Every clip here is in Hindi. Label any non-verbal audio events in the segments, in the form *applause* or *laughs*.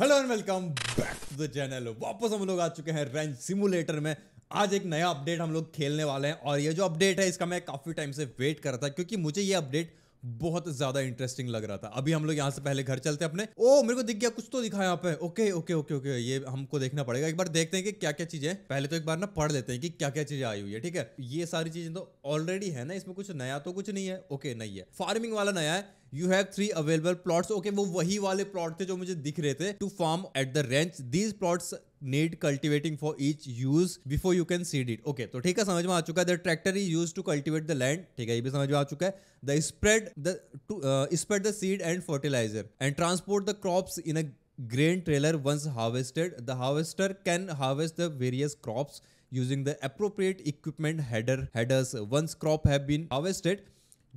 Hello and welcome back to the channel वापस हम लोग आ चुके हैं रेंज सिमुलेटर में आज एक नया अपडेट हम लोग खेलने वाले हैं और ये जो अपडेट है इसका मैं काफ़ी टाइम से वेट कर रहा था क्योंकि मुझे ये अपडेट बहुत ज्यादा इंटरेस्टिंग लग रहा था अभी हम लोग यहाँ से पहले घर चलते अपने ओ मेरे को दिख गया कुछ तो दिखा यहाँ पे ओके ओके ओके ओके ये हमको देखना पड़ेगा एक बार देखते हैं कि क्या क्या चीजें पहले तो एक बार ना पढ़ लेते हैं कि क्या क्या चीजें आई हुई है ठीक है ये सारी चीजें तो ऑलरेडी है ना इसमें कुछ नया तो कुछ नहीं है ओके नहीं है फार्मिंग वाला नया है you have three available plots okay वो वही वाले प्लॉट थे जो मुझे दिख रहे थे to farm at the ranch these plots need cultivating for each use before you can seed it okay so ठीक है समझ में आ चुका है the tractor is use to cultivate the land ठीक है ये भी समझ में आ चुका है the spread the to spread the seed and fertiliser and transport the crops in a grain trailer once harvested the harvester can harvest the various crops using the appropriate equipment header headers once crop have been harvested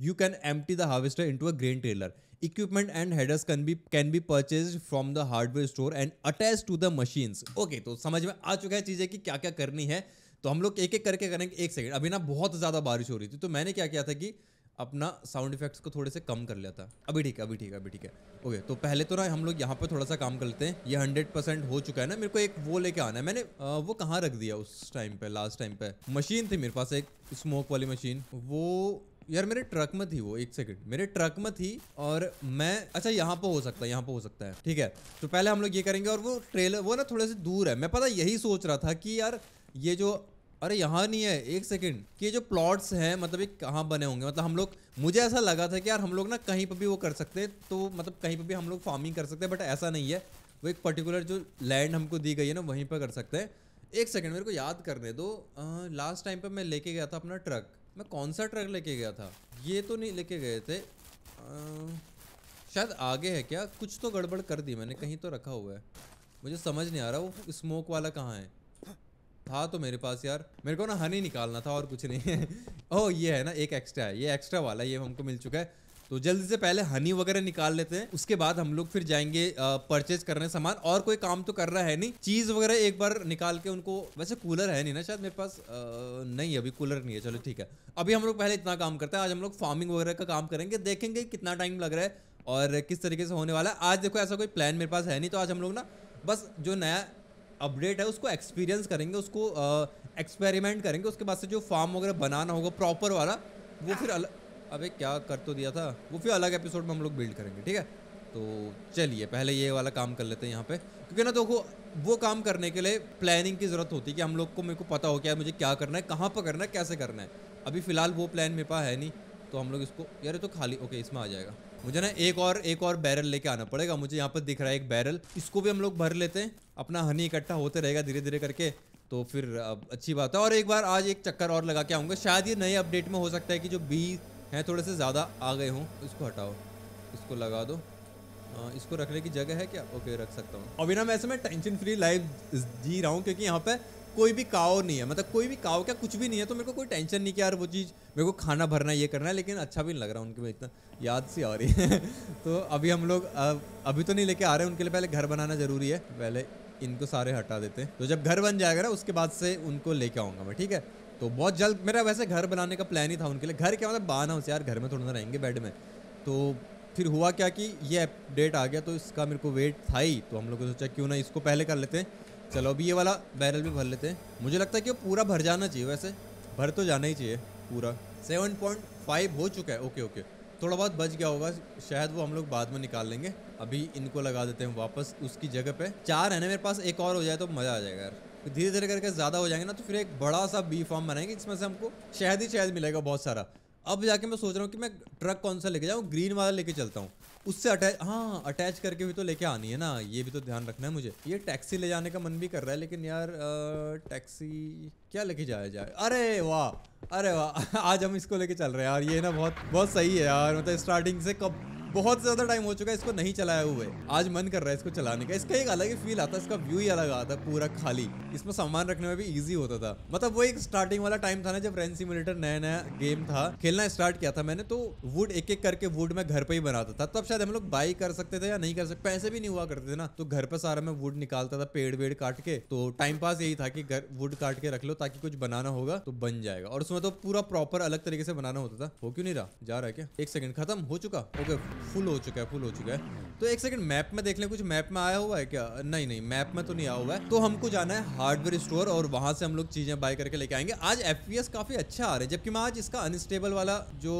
you can empty the harvester into a grain trailer equipment and headers can be can be purchase from the hardware store and attach to the machines okay तो समझ में आ चुका है चीजें कि क्या क्या करनी है तो हम लोग एक एक करके करेंगे एक सेकंड अभी ना बहुत ज़्यादा बारिश हो रही थी तो मैंने क्या किया था कि अपना साउंड इफेक्ट्स को थोड़े से कम कर लिया था अभी ठीक है अभी ठीक है अभी ठीक है ओके तो पहले तो ना हम लोग यहाँ पर थोड़ा सा काम कर लेते हैं ये हंड्रेड परसेंट हो चुका है ना मेरे को एक वो लेके आना है मैंने आ, वो कहाँ रख दिया उस टाइम पे लास्ट टाइम पे मशीन थी मेरे पास एक स्मोक वाली मशीन वो यार मेरे ट्रक में थी वो एक सेकंड मेरे ट्रक में थी और मैं अच्छा यहाँ पर हो सकता है यहाँ पर हो सकता है ठीक है तो पहले हम लोग ये करेंगे और वो ट्रेलर वो ना थोड़े से दूर है मैं पता यही सोच रहा था कि यार ये जो अरे यहाँ नहीं है एक सेकंड कि ये जो प्लॉट्स हैं मतलब ये कहाँ बने होंगे मतलब हम लोग मुझे ऐसा लगा था कि यार हम लोग ना कहीं पर भी वो कर सकते हैं तो मतलब कहीं पर भी हम लोग फार्मिंग कर सकते हैं बट ऐसा नहीं है वो एक पर्टिकुलर जो लैंड हमको दी गई है ना वहीं पर कर सकते हैं एक सेकंड मेरे को याद करने दो लास्ट टाइम पर मैं लेके गया था अपना ट्रक मैं कौन सा ट्रक लेके गया था ये तो नहीं लेके गए थे आ, शायद आगे है क्या कुछ तो गड़बड़ कर दी मैंने कहीं तो रखा हुआ है मुझे समझ नहीं आ रहा वो स्मोक वाला कहाँ है था तो मेरे पास यार मेरे को ना हनी निकालना था और कुछ नहीं है *laughs* ओह ये है ना एक एक्स्ट्रा है ये एक्स्ट्रा वाला ये हमको मिल चुका है तो जल्दी से पहले हनी वगैरह निकाल लेते हैं उसके बाद हम लोग फिर जाएंगे परचेज करने सामान और कोई काम तो कर रहा है नहीं चीज वगैरह एक बार निकाल के उनको वैसे कूलर है नहीं ना शायद मेरे पास नहीं अभी कूलर नहीं है चलो ठीक है अभी हम लोग पहले इतना काम करते हैं आज हम लोग फार्मिंग वगैरह का काम करेंगे देखेंगे कितना टाइम लग रहा है और किस तरीके से होने वाला है आज देखो ऐसा कोई प्लान मेरे पास है नहीं तो आज हम लोग ना बस जो नया अपडेट है उसको एक्सपीरियंस करेंगे उसको एक्सपेरिमेंट करेंगे उसके बाद से जो फार्म वगैरह बनाना होगा प्रॉपर वाला वो फिर अलग अबे क्या कर तो दिया था वो फिर अलग एपिसोड में हम लोग बिल्ड करेंगे ठीक है तो चलिए पहले ये वाला काम कर लेते हैं यहाँ पे क्योंकि ना देखो तो वो काम करने के लिए प्लानिंग की ज़रूरत होती है कि हम लोग को मेरे को पता हो क्या मुझे क्या करना है कहाँ पर करना है कैसे करना है अभी फ़िलहाल वो प्लान मेरे पास है नहीं तो हम लोग इसको यार तो खाली ओके इसमें आ जाएगा मुझे ना एक और एक और बैरल लेके आना पड़ेगा मुझे यहाँ पर दिख रहा है एक बैरल इसको भी हम लोग भर लेते हैं अपना हनी इकट्ठा होते रहेगा धीरे धीरे करके तो फिर अब अच्छी बात है और एक बार आज एक चक्कर और लगा के आऊँगा शायद ये नए अपडेट में हो सकता है कि जो बी हैं थोड़े से ज़्यादा आ गए हों इसको हटाओ इसको लगा दो आ, इसको रखने की जगह है क्या ओके रख सकता हूँ और बिना वैसे मैं टेंशन फ्री लाइफ जी रहा हूँ क्योंकि यहाँ पे कोई भी काव नहीं है मतलब कोई भी काव क्या कुछ भी नहीं है तो मेरे को कोई टेंशन नहीं किया यार वो चीज़ मेरे को खाना भरना ये करना है लेकिन अच्छा भी नहीं लग रहा उनके इतना याद सी आ रही है *laughs* तो अभी हम लोग अभी तो नहीं लेके आ रहे उनके लिए पहले घर बनाना ज़रूरी है पहले इनको सारे हटा देते हैं तो जब घर बन जाएगा ना उसके बाद से उनको लेके आऊँगा मैं ठीक है तो बहुत जल्द मेरा वैसे घर बनाने का प्लान ही था उनके लिए घर क्या मतलब बाहर हाउस यार घर में थोड़ा ना रहेंगे बेड में तो फिर हुआ क्या कि ये अपडेट आ गया तो इसका मेरे को वेट था ही तो हम लोग ने सोचा क्यों ना इसको पहले कर लेते हैं चलो अभी ये वाला बैरल भी भर लेते हैं मुझे लगता है कि पूरा भर जाना चाहिए वैसे भर तो जाना ही चाहिए पूरा सेवन पॉइंट फाइव हो चुका है ओके ओके थोड़ा बहुत बच गया होगा शायद वो हम लोग बाद में निकाल लेंगे अभी इनको लगा देते हैं वापस उसकी जगह पे चार है ना मेरे पास एक और हो जाए तो मज़ा आ जाएगा यार धीरे धीरे करके ज़्यादा हो जाएंगे ना तो फिर एक बड़ा सा बी फार्म बनाएंगे जिसमें से हमको शहद ही शहद मिलेगा बहुत सारा अब जाके मैं सोच रहा हूँ कि मैं ट्रक कौन सा लेके जाऊँ ग्रीन वाला लेके चलता हूँ उससे अटैच हाँ अटैच करके भी तो लेके आनी है ना ये भी तो ध्यान रखना है मुझे ये टैक्सी ले जाने का मन भी कर रहा है लेकिन यार टैक्सी क्या लेके जाया जाए अरे वाह अरे वाह *laughs* आज हम इसको लेके चल रहे हैं यार ये ना बहुत बहुत सही है यार मतलब स्टार्टिंग से कब बहुत ज्यादा टाइम हो चुका है इसको नहीं चलाया हुए आज मन कर रहा है इसको चलाने का इसका एक अलग ही फील आता इसका व्यू ही अलग आता पूरा खाली इसमें सामान रखने में भी ईजी होता था मतलब वो एक स्टार्टिंग वाला टाइम था ना जब रेंसी सिमुलेटर नया नया गेम था खेलना स्टार्ट किया था मैंने तो वुड एक एक करके वुड में घर पे ही बनाता था तब शायद हम लोग बाई कर सकते थे या नहीं कर सकते पैसे भी नहीं हुआ करते थे ना तो घर पे सारा मैं वुड निकालता था पेड़ वेड़ काट के तो टाइम पास यही था कि घर वुड काट के रख लो ताकि कुछ बनाना होगा तो बन जाएगा और उसमें तो पूरा प्रॉपर अलग तरीके से बनाना होता था हो क्यों नहीं रहा जा रहा है क्या एक सेकंड खत्म हो चुका ओके फुल हो चुका है फुल हो चुका है तो एक सेकंड मैप में देख लें कुछ मैप में आया हुआ है क्या नहीं नहीं मैप में तो नहीं आया हुआ है तो हमको जाना है हार्डवेयर स्टोर और वहां से हम लोग चीजें बाय करके लेके आएंगे आज एफ काफी अच्छा आ रहा है जबकि मैं आज इसका अनस्टेबल वाला जो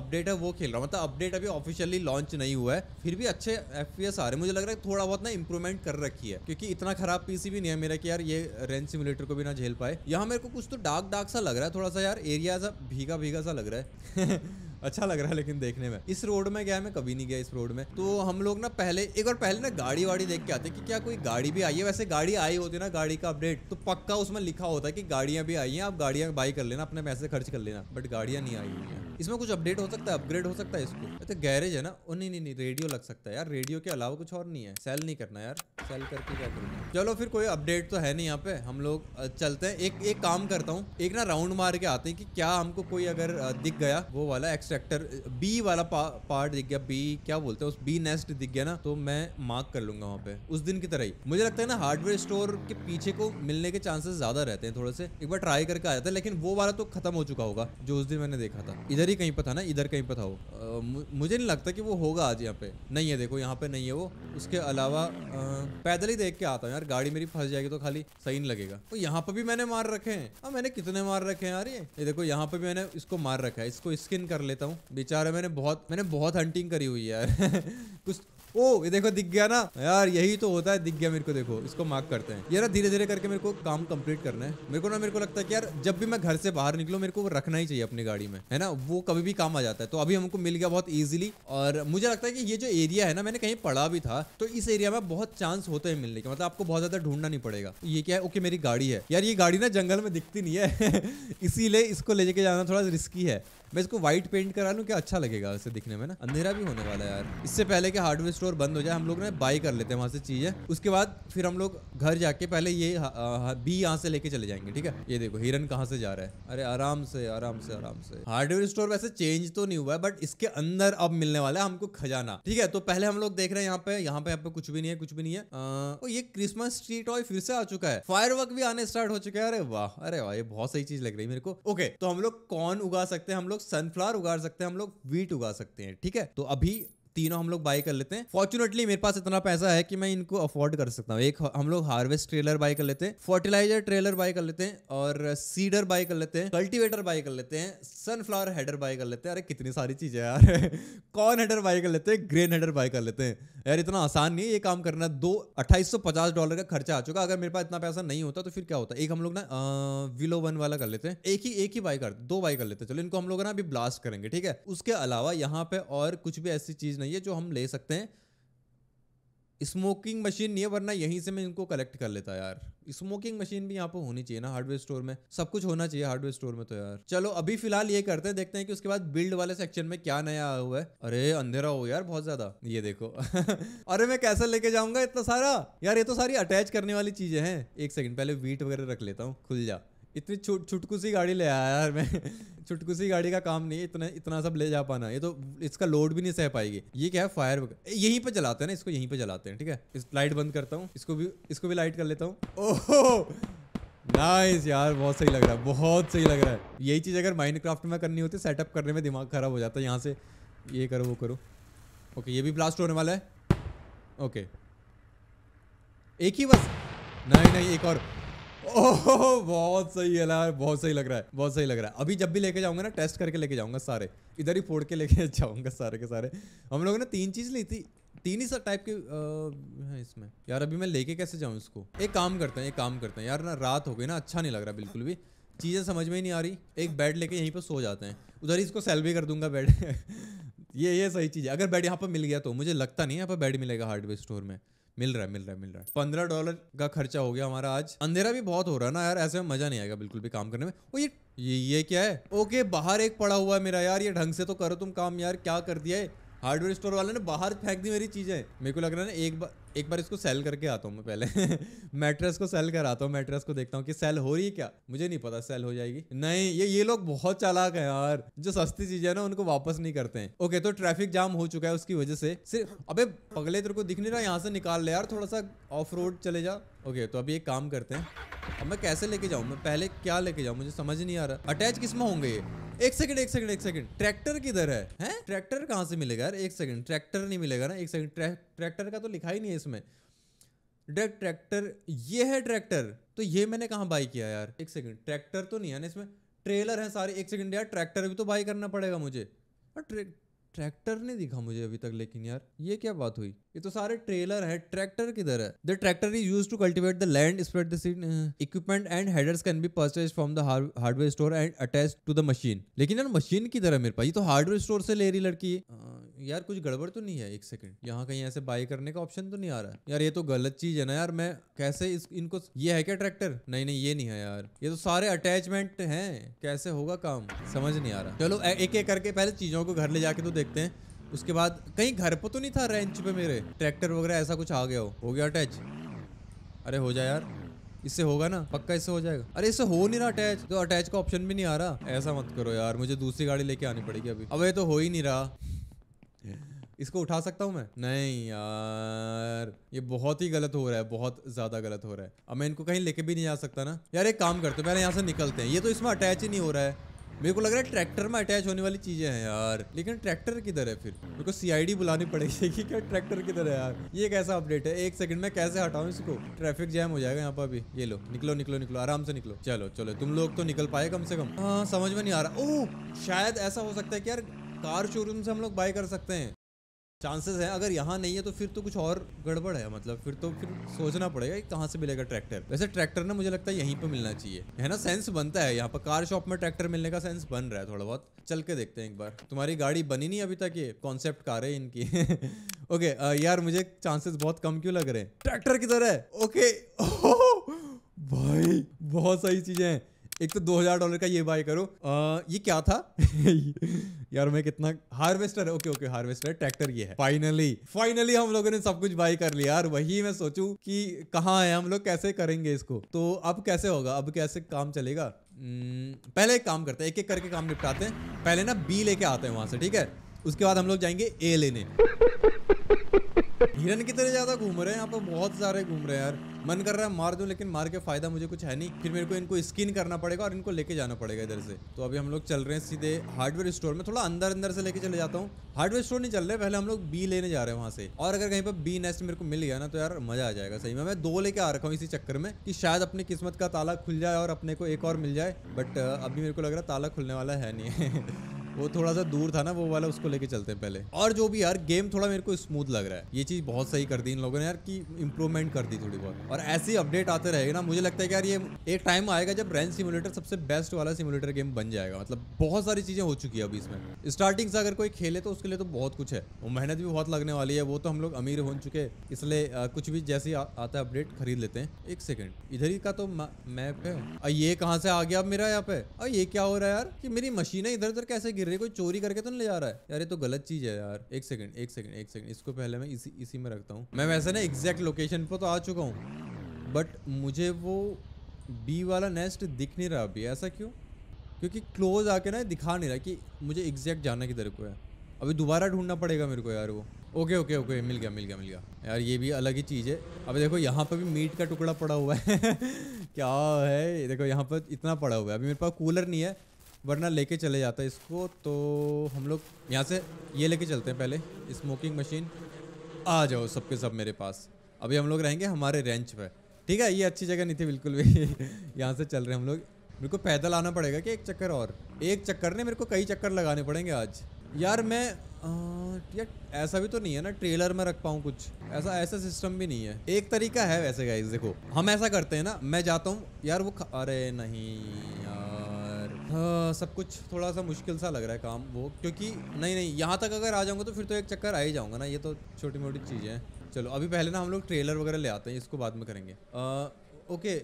अपडेट है वो खेल रहा हूँ मतलब अपडेट अभी ऑफिशियली लॉन्च नहीं हुआ है फिर भी अच्छे एफ आ रहे हैं मुझे लग रहा है थोड़ा बहुत ना इम्प्रूवमेंट कर रखी है क्योंकि इतना खराब पीसी भी नहीं है मेरा कि यार ये रेन सिमुलेटर को भी ना झेल पाए यहाँ मेरे को कुछ तो डार्क डार्क सा लग रहा है थोड़ा सा यार एरिया सा भीगा भीगा सा लग रहा है *laughs* अच्छा लग रहा है लेकिन देखने में इस रोड में गया मैं कभी नहीं गया इस रोड में तो हम लोग ना पहले एक बार पहले ना गाड़ी वाड़ी देख के आते कि क्या कोई गाड़ी भी आई है वैसे गाड़ी आई होती है ना गाड़ी का अपडेट तो पक्का उसमें लिखा होता है कि गाड़ियां भी आई हैं आप गाड़ियां बाई कर लेना अपने पैसे खर्च कर लेना बट गाड़ियां नहीं आई हुई है इसमें कुछ अपडेट हो सकता है अपग्रेड हो सकता है इसको तो गैरेज है ना ओ नहीं नहीं नहीं रेडियो लग सकता है यार रेडियो के अलावा कुछ और नहीं है सेल नहीं करना यार सेल करके क्या है चलो फिर कोई अपडेट तो है नहीं यहाँ पे हम लोग चलते हैं एक एक काम करता हूँ एक ना राउंड मार के आते हैं कि क्या हमको कोई अगर दिख गया वो वाला एक्स एक्सट्रैक्टर बी वाला पा, पार्ट दिख गया बी क्या बोलते हैं उस बी नेस्ट दिख गया ना तो मैं मार्क कर लूंगा वहाँ पे उस दिन की तरह ही मुझे लगता है ना हार्डवेयर स्टोर के पीछे को मिलने के चांसेस ज्यादा रहते हैं थोड़े से एक बार ट्राई करके आ जाता है लेकिन वो वाला तो खत्म हो चुका होगा जो उस दिन मैंने देखा था इधर ही कहीं पर था ना इधर कहीं पर था वो मुझे नहीं लगता कि वो होगा आज यहाँ पे नहीं है देखो यहाँ पे नहीं है वो उसके अलावा पैदल ही देख के आता हूँ यार गाड़ी मेरी फंस जाएगी तो खाली सही नहीं लगेगा तो यहाँ पे भी मैंने मार रखे हैं अब हाँ, मैंने कितने मार रखे हैं यार ये देखो यहाँ पे भी मैंने इसको मार रखा है इसको स्किन कर लेते लेता हूँ बेचारा मैंने बहुत मैंने बहुत हंटिंग करी हुई है यार *laughs* कुछ ओ ये देखो दिख गया ना यार यही तो होता है दिख गया मेरे को देखो इसको मार्क करते हैं यार धीरे धीरे करके मेरे को काम कंप्लीट करना है मेरे को ना मेरे को लगता है कि यार जब भी मैं घर से बाहर निकलूँ मेरे को वो रखना ही चाहिए अपनी गाड़ी में है ना वो कभी भी काम आ जाता है तो अभी हमको मिल गया बहुत ईजिली और मुझे लगता है कि ये जो एरिया है ना मैंने कहीं पढ़ा भी था तो इस एरिया में बहुत चांस होते हैं मिलने के मतलब आपको बहुत ज्यादा ढूंढना नहीं पड़ेगा ये क्या है ओके मेरी गाड़ी है यार ये गाड़ी ना जंगल में दिखती नहीं है *laughs* इसीलिए इसको ले जाना थोड़ा रिस्की है मैं इसको व्हाइट पेंट करा लूँ क्या अच्छा लगेगा उसे दिखने में ना अंधेरा भी होने वाला है यार इससे पहले कि हार्डवेयर स्टोर बंद हो जाए हम लोग ना बाई कर लेते हैं वहाँ से चीज़ें उसके बाद फिर हम लोग घर जाके पहले ये बी हाँ, हाँ, यहाँ से लेके चले जाएंगे ठीक है ये देखो हिरन कहाँ से जा रहा है अरे आराम से आराम से आराम से हार्डवेयर स्टोर वैसे चेंज तो नहीं हुआ है बट इसके अंदर अब मिलने वाला है हमको खजाना ठीक है तो पहले हम लोग देख रहे हैं यहाँ पे यहाँ पे यहाँ पे कुछ भी नहीं है कुछ भी नहीं है ये क्रिसमस ट्री टॉय फिर से आ चुका है फायर भी आने स्टार्ट हो चुका है अरे वाह अरे वाह ये बहुत सही चीज लग रही है मेरे को ओके तो हम लोग कौन उगा सकते हैं हम लोग लोग सनफ्लावर उगा सकते हैं हम लोग वीट उगा सकते हैं ठीक है तो अभी तीनों हम लोग बाई कर लेते हैं फॉर्चुनेटली मेरे पास इतना पैसा है कि मैं इनको अफोर्ड कर सकता हूँ एक हम लोग हार्वेस्ट ट्रेलर बाय कर लेते हैं फर्टिलाइजर ट्रेलर बाय कर लेते हैं और सीडर बाई कर लेते हैं कल्टिवेटर बाई कर लेते हैं सनफ्लावर हेडर बाय कर लेते हैं अरे कितनी सारी चीजें यार कॉर्न हेडर बाय कर लेते हैं ग्रेन हेडर बाई कर लेते हैं यार इतना आसान नहीं है ये काम करना दो अट्ठाईस डॉलर का खर्चा आ चुका अगर मेरे पास इतना पैसा नहीं होता तो फिर क्या होता एक हम लोग ना विलो वन वाला कर लेते हैं एक ही एक ही बाई कर दो बाई कर लेते हैं चलो इनको हम लोग ना अभी ब्लास्ट करेंगे ठीक है उसके अलावा यहाँ पे और कुछ भी ऐसी चीज नहीं नहीं है जो हम ले सकते हैं स्मोकिंग मशीन नहीं है वरना यहीं से मैं इनको कलेक्ट कर लेता यार स्मोकिंग मशीन भी यहाँ पर होनी चाहिए ना हार्डवेयर स्टोर में सब कुछ होना चाहिए हार्डवेयर स्टोर में तो यार चलो अभी फिलहाल ये करते हैं देखते हैं कि उसके बाद बिल्ड वाले सेक्शन में क्या नया आया हुआ है अरे अंधेरा हो यार बहुत ज्यादा ये देखो *laughs* अरे मैं कैसे लेके जाऊंगा इतना सारा यार ये तो सारी अटैच करने वाली चीजें हैं एक सेकंड पहले वीट वगैरह रख लेता हूँ खुल जा इतनी छुट सी गाड़ी ले आया यार मैं *laughs* छुटकू सी गाड़ी का काम नहीं इतना इतना सब ले जा पाना ये तो इसका लोड भी नहीं सह पाएगी ये क्या है फायर यहीं पे चलाते हैं ना इसको यहीं पे चलाते हैं ठीक है इस लाइट बंद करता हूँ इसको भी इसको भी लाइट कर लेता हूँ ओहो नाइस यार बहुत सही लग रहा है बहुत सही लग रहा है यही चीज़ अगर माइनक्राफ्ट में करनी होती सेटअप करने में दिमाग खराब हो जाता है यहाँ से ये करो वो करो ओके ये भी ब्लास्ट होने वाला है ओके एक ही बस नहीं नहीं एक और ओह बहुत सही है यार बहुत सही लग रहा है बहुत सही लग रहा है अभी जब भी लेके जाऊंगा ना टेस्ट करके लेके जाऊंगा सारे इधर ही फोड़ के लेके *laughs* जाऊंगा सारे के सारे हम लोगों ने तीन चीज़ ली थी तीन ही सब टाइप के है इसमें यार अभी मैं लेके कैसे जाऊँ इसको एक काम करते हैं एक काम करते हैं यार ना रात हो गई ना अच्छा नहीं लग रहा बिल्कुल भी चीज़ें समझ में ही नहीं आ रही एक बेड लेके यहीं पर सो जाते हैं उधर ही इसको सेल भी कर दूंगा बेड *laughs* ये ये सही चीज़ है अगर बेड यहाँ पर मिल गया तो मुझे लगता नहीं यहाँ पर बेड मिलेगा हार्डवेयर स्टोर में मिल रहा है मिल रहा है मिल रहा है पंद्रह डॉलर का खर्चा हो गया हमारा आज अंधेरा भी बहुत हो रहा है ना यार ऐसे में मजा नहीं आएगा बिल्कुल भी काम करने में वो ये ये, ये क्या है ओके बाहर एक पड़ा हुआ है मेरा यार ये ढंग से तो करो तुम काम यार क्या कर दिया है हार्डवेयर स्टोर वाले ने बाहर फेंक दी मेरी चीज़ें मेरे को लग रहा है ना एक बार एक बार इसको सेल करके आता हूँ मैं पहले मैट्रेस *laughs* को सेल आता हूँ मैट्रेस को देखता हूँ कि सेल हो रही है क्या मुझे नहीं पता सेल हो जाएगी नहीं ये ये लोग बहुत चालाक है यार जो सस्ती चीज़ें ना उनको वापस नहीं करते हैं ओके तो ट्रैफिक जाम हो चुका है उसकी वजह से सिर्फ अबे पगले तेरे को दिख नहीं रहा यहाँ से निकाल ले यार थोड़ा सा ऑफ रोड चले जा ओके तो अभी एक काम करते हैं अब मैं कैसे लेके जाऊँ मैं पहले क्या लेके जाऊँ मुझे समझ नहीं आ रहा अटैच किस में होंगे ये एक सेकंड एक सेकंड एक सेकंड ट्रैक्टर किधर है हैं ट्रैक्टर कहाँ से मिलेगा यार एक सेकंड ट्रैक्टर नहीं मिलेगा ना एक सेकंड ट्रैक्टर का तो लिखा ही नहीं है इसमें डायरेक्ट ट्रैक्टर ये है ट्रैक्टर तो ये मैंने कहाँ बाई किया यार एक सेकंड ट्रैक्टर तो नहीं है ना इसमें ट्रेलर है सारे एक सेकंड यार ट्रैक्टर भी तो बाई करना पड़ेगा मुझे और ट्रैक्टर नहीं दिखा मुझे अभी तक लेकिन यार ये क्या बात हुई ये तो सारे ट्रेलर है ट्रैक्टर किधर है the tractor is use to cultivate the land spread the equipment and headers can be purchase from the hardware store and attach to the machine लेकिन यार मशीन किधर है मेरे पास ये तो हार्डवेयर स्टोर से ले रही लड़की यार कुछ गड़बड़ तो नहीं है एक सेकंड यहाँ कहीं ऐसे बाय करने का ऑप्शन तो नहीं आ रहा है यार ये तो गलत चीज है ना यार मैं कैसे इस इनको ये है क्या ट्रैक्टर नहीं नहीं ये नहीं है यार ये तो सारे अटैचमेंट हैं कैसे होगा काम समझ नहीं आ रहा चलो एक एक करके पहले चीजों को घर ले जाके तो देखते हैं उसके बाद कहीं घर पर तो नहीं था रेंच पे मेरे ट्रैक्टर वगैरह ऐसा कुछ आ गया हो हो गया अटैच अरे हो जाए यार इससे होगा ना पक्का इससे हो जाएगा अरे इससे हो नहीं रहा अटैच तो अटैच का ऑप्शन भी नहीं आ रहा ऐसा मत करो यार मुझे दूसरी गाड़ी लेके आनी पड़ेगी अभी अब ये तो हो ही नहीं रहा इसको उठा सकता हूँ मैं नहीं यार ये बहुत ही गलत हो रहा है बहुत ज्यादा गलत हो रहा है अब मैं इनको कहीं लेके भी नहीं जा सकता ना यार एक काम करते पहले यहाँ से निकलते हैं ये तो इसमें अटैच ही नहीं हो रहा है मेरे को लग रहा है ट्रैक्टर में अटैच होने वाली चीजें हैं यार लेकिन ट्रैक्टर किधर है फिर मेरे को सीआईडी बुलानी पड़ेगी क्या ट्रैक्टर किधर है यार ये कैसा अपडेट है एक सेकंड में कैसे हटाऊं इसको ट्रैफिक जैम हो जाएगा यहाँ पर अभी ये लो निकलो निकलो निकलो आराम से निकलो चलो चलो तुम लोग तो निकल पाए कम से कम हाँ समझ में नहीं आ रहा ओ शायद ऐसा हो सकता है कि यार कार शोरूम से हम लोग बाय कर सकते हैं चांसेस है अगर यहाँ नहीं है तो फिर तो कुछ और गड़बड़ है मतलब फिर तो फिर सोचना पड़ेगा कहाँ से मिलेगा ट्रैक्टर वैसे ट्रैक्टर ना मुझे लगता है यहीं पे मिलना चाहिए है ना सेंस बनता है यहाँ पर कार शॉप में ट्रैक्टर मिलने का सेंस बन रहा है थोड़ा बहुत चल के देखते हैं एक बार तुम्हारी गाड़ी बनी नहीं अभी तक ये कॉन्सेप्ट कार है इनकी ओके *laughs* यार मुझे चांसेस बहुत कम क्यों लग रहे हैं ट्रैक्टर किधर है *laughs* ओके भाई बहुत सारी चीजें हैं एक तो दो हजार डॉलर का ये बाय करो आ, ये क्या था *laughs* यार मैं कितना harvester okay okay harvester tractor ये है फाइनली फाइनली हम लोगों ने सब कुछ बाय कर लिया यार वही मैं सोचू कि कहाँ है हम लोग कैसे करेंगे इसको तो अब कैसे होगा अब कैसे काम चलेगा हम्म, पहले एक काम करते हैं एक एक करके काम निपटाते हैं पहले ना बी लेके आते हैं वहां से ठीक है उसके बाद हम लोग जाएंगे ए लेने हिरन की तरह ज़्यादा घूम रहे हैं यहाँ पर बहुत सारे घूम रहे हैं यार मन कर रहा है मार दूं लेकिन मार के फ़ायदा मुझे कुछ है नहीं फिर मेरे को इनको स्किन करना पड़ेगा और इनको लेके जाना पड़ेगा इधर से तो अभी हम लोग चल रहे हैं सीधे हार्डवेयर स्टोर में थोड़ा अंदर अंदर से लेके चले जाता हूँ हार्डवेयर स्टोर नहीं चल रहे पहले हम लोग बी लेने जा रहे हैं वहाँ से और अगर कहीं पर बी नेस्ट मेरे को मिल गया ना तो यार मज़ा आ जाएगा सही में मैं दो लेके आ रखा हूँ इसी चक्कर में कि शायद अपनी किस्मत का ताला खुल जाए और अपने को एक और मिल जाए बट अभी मेरे को लग रहा है ताला खुलने वाला है नहीं *laughs* वो थोड़ा सा दूर था ना वो वाला उसको लेके चलते हैं पहले और जो भी यार गेम थोड़ा मेरे को स्मूथ लग रहा है ये चीज बहुत सही कर दी इन लोगों ने यार की इम्प्रूवमेंट कर दी थोड़ी बहुत और ऐसी अपडेट आते रहेगा ना मुझे लगता है कि यार ये एक टाइम आएगा जब रैन सिमुलेटर सबसे बेस्ट वाला सिमुलेटर गेम बन जाएगा मतलब बहुत सारी चीजें हो चुकी है अभी इसमें स्टार्टिंग से अगर कोई खेले तो उसके लिए तो बहुत कुछ है वो मेहनत भी बहुत लगने वाली है वो तो हम लोग अमीर हो चुके इसलिए कुछ भी जैसे आता है अपडेट खरीद लेते हैं एक सेकेंड इधर ही का तो मैप है ये कहाँ से आ गया मेरा यहाँ पे और ये क्या हो रहा है यार कि मेरी मशीनें इधर उधर कैसे गिर रही है कोई चोरी करके तो नहीं ले जा रहा है यार ये तो गलत चीज है यार एक सेकंड एक सेकंड एक सेकंड इसको पहले मैं इसी इसी में रखता हूँ मैं वैसे ना एग्जैक्ट लोकेशन पर तो आ चुका हूँ बट मुझे वो बी वाला नेस्ट दिख नहीं रहा अभी ऐसा क्यों क्योंकि क्लोज आके ना दिखा नहीं रहा कि मुझे एग्जैक्ट जाना किधर को है अभी दोबारा ढूंढना पड़ेगा मेरे को यार वो ओके ओके ओके मिल गया मिल गया मिल गया यार ये भी अलग ही चीज़ है अब देखो यहाँ पर भी मीट का टुकड़ा पड़ा हुआ है *laughs* क्या है देखो यहाँ पर इतना पड़ा हुआ है अभी मेरे पास कूलर नहीं है वरना लेके चले जाता है इसको तो हम लोग यहाँ से ये लेके चलते हैं पहले स्मोकिंग मशीन आ जाओ सबके सब मेरे पास अभी हम लोग रहेंगे हमारे रेंच पर ठीक है ये अच्छी जगह नहीं थी बिल्कुल भी *laughs* यहाँ से चल रहे हैं हम लोग मेरे को पैदल आना पड़ेगा कि एक चक्कर और एक चक्कर ने मेरे को कई चक्कर लगाने पड़ेंगे आज यार मैं यार ऐसा भी तो नहीं है ना ट्रेलर में रख पाऊँ कुछ ऐसा ऐसा सिस्टम भी नहीं है एक तरीका है वैसे गाइस देखो हम ऐसा करते हैं ना मैं जाता हूँ यार वो अरे नहीं आ, सब कुछ थोड़ा सा मुश्किल सा लग रहा है काम वो क्योंकि नहीं नहीं यहाँ तक अगर आ जाऊँगा तो फिर तो एक चक्कर आ ही जाऊँगा ना ये तो छोटी मोटी चीज़ें हैं चलो अभी पहले ना हम लोग ट्रेलर वगैरह ले आते हैं इसको बाद में करेंगे okay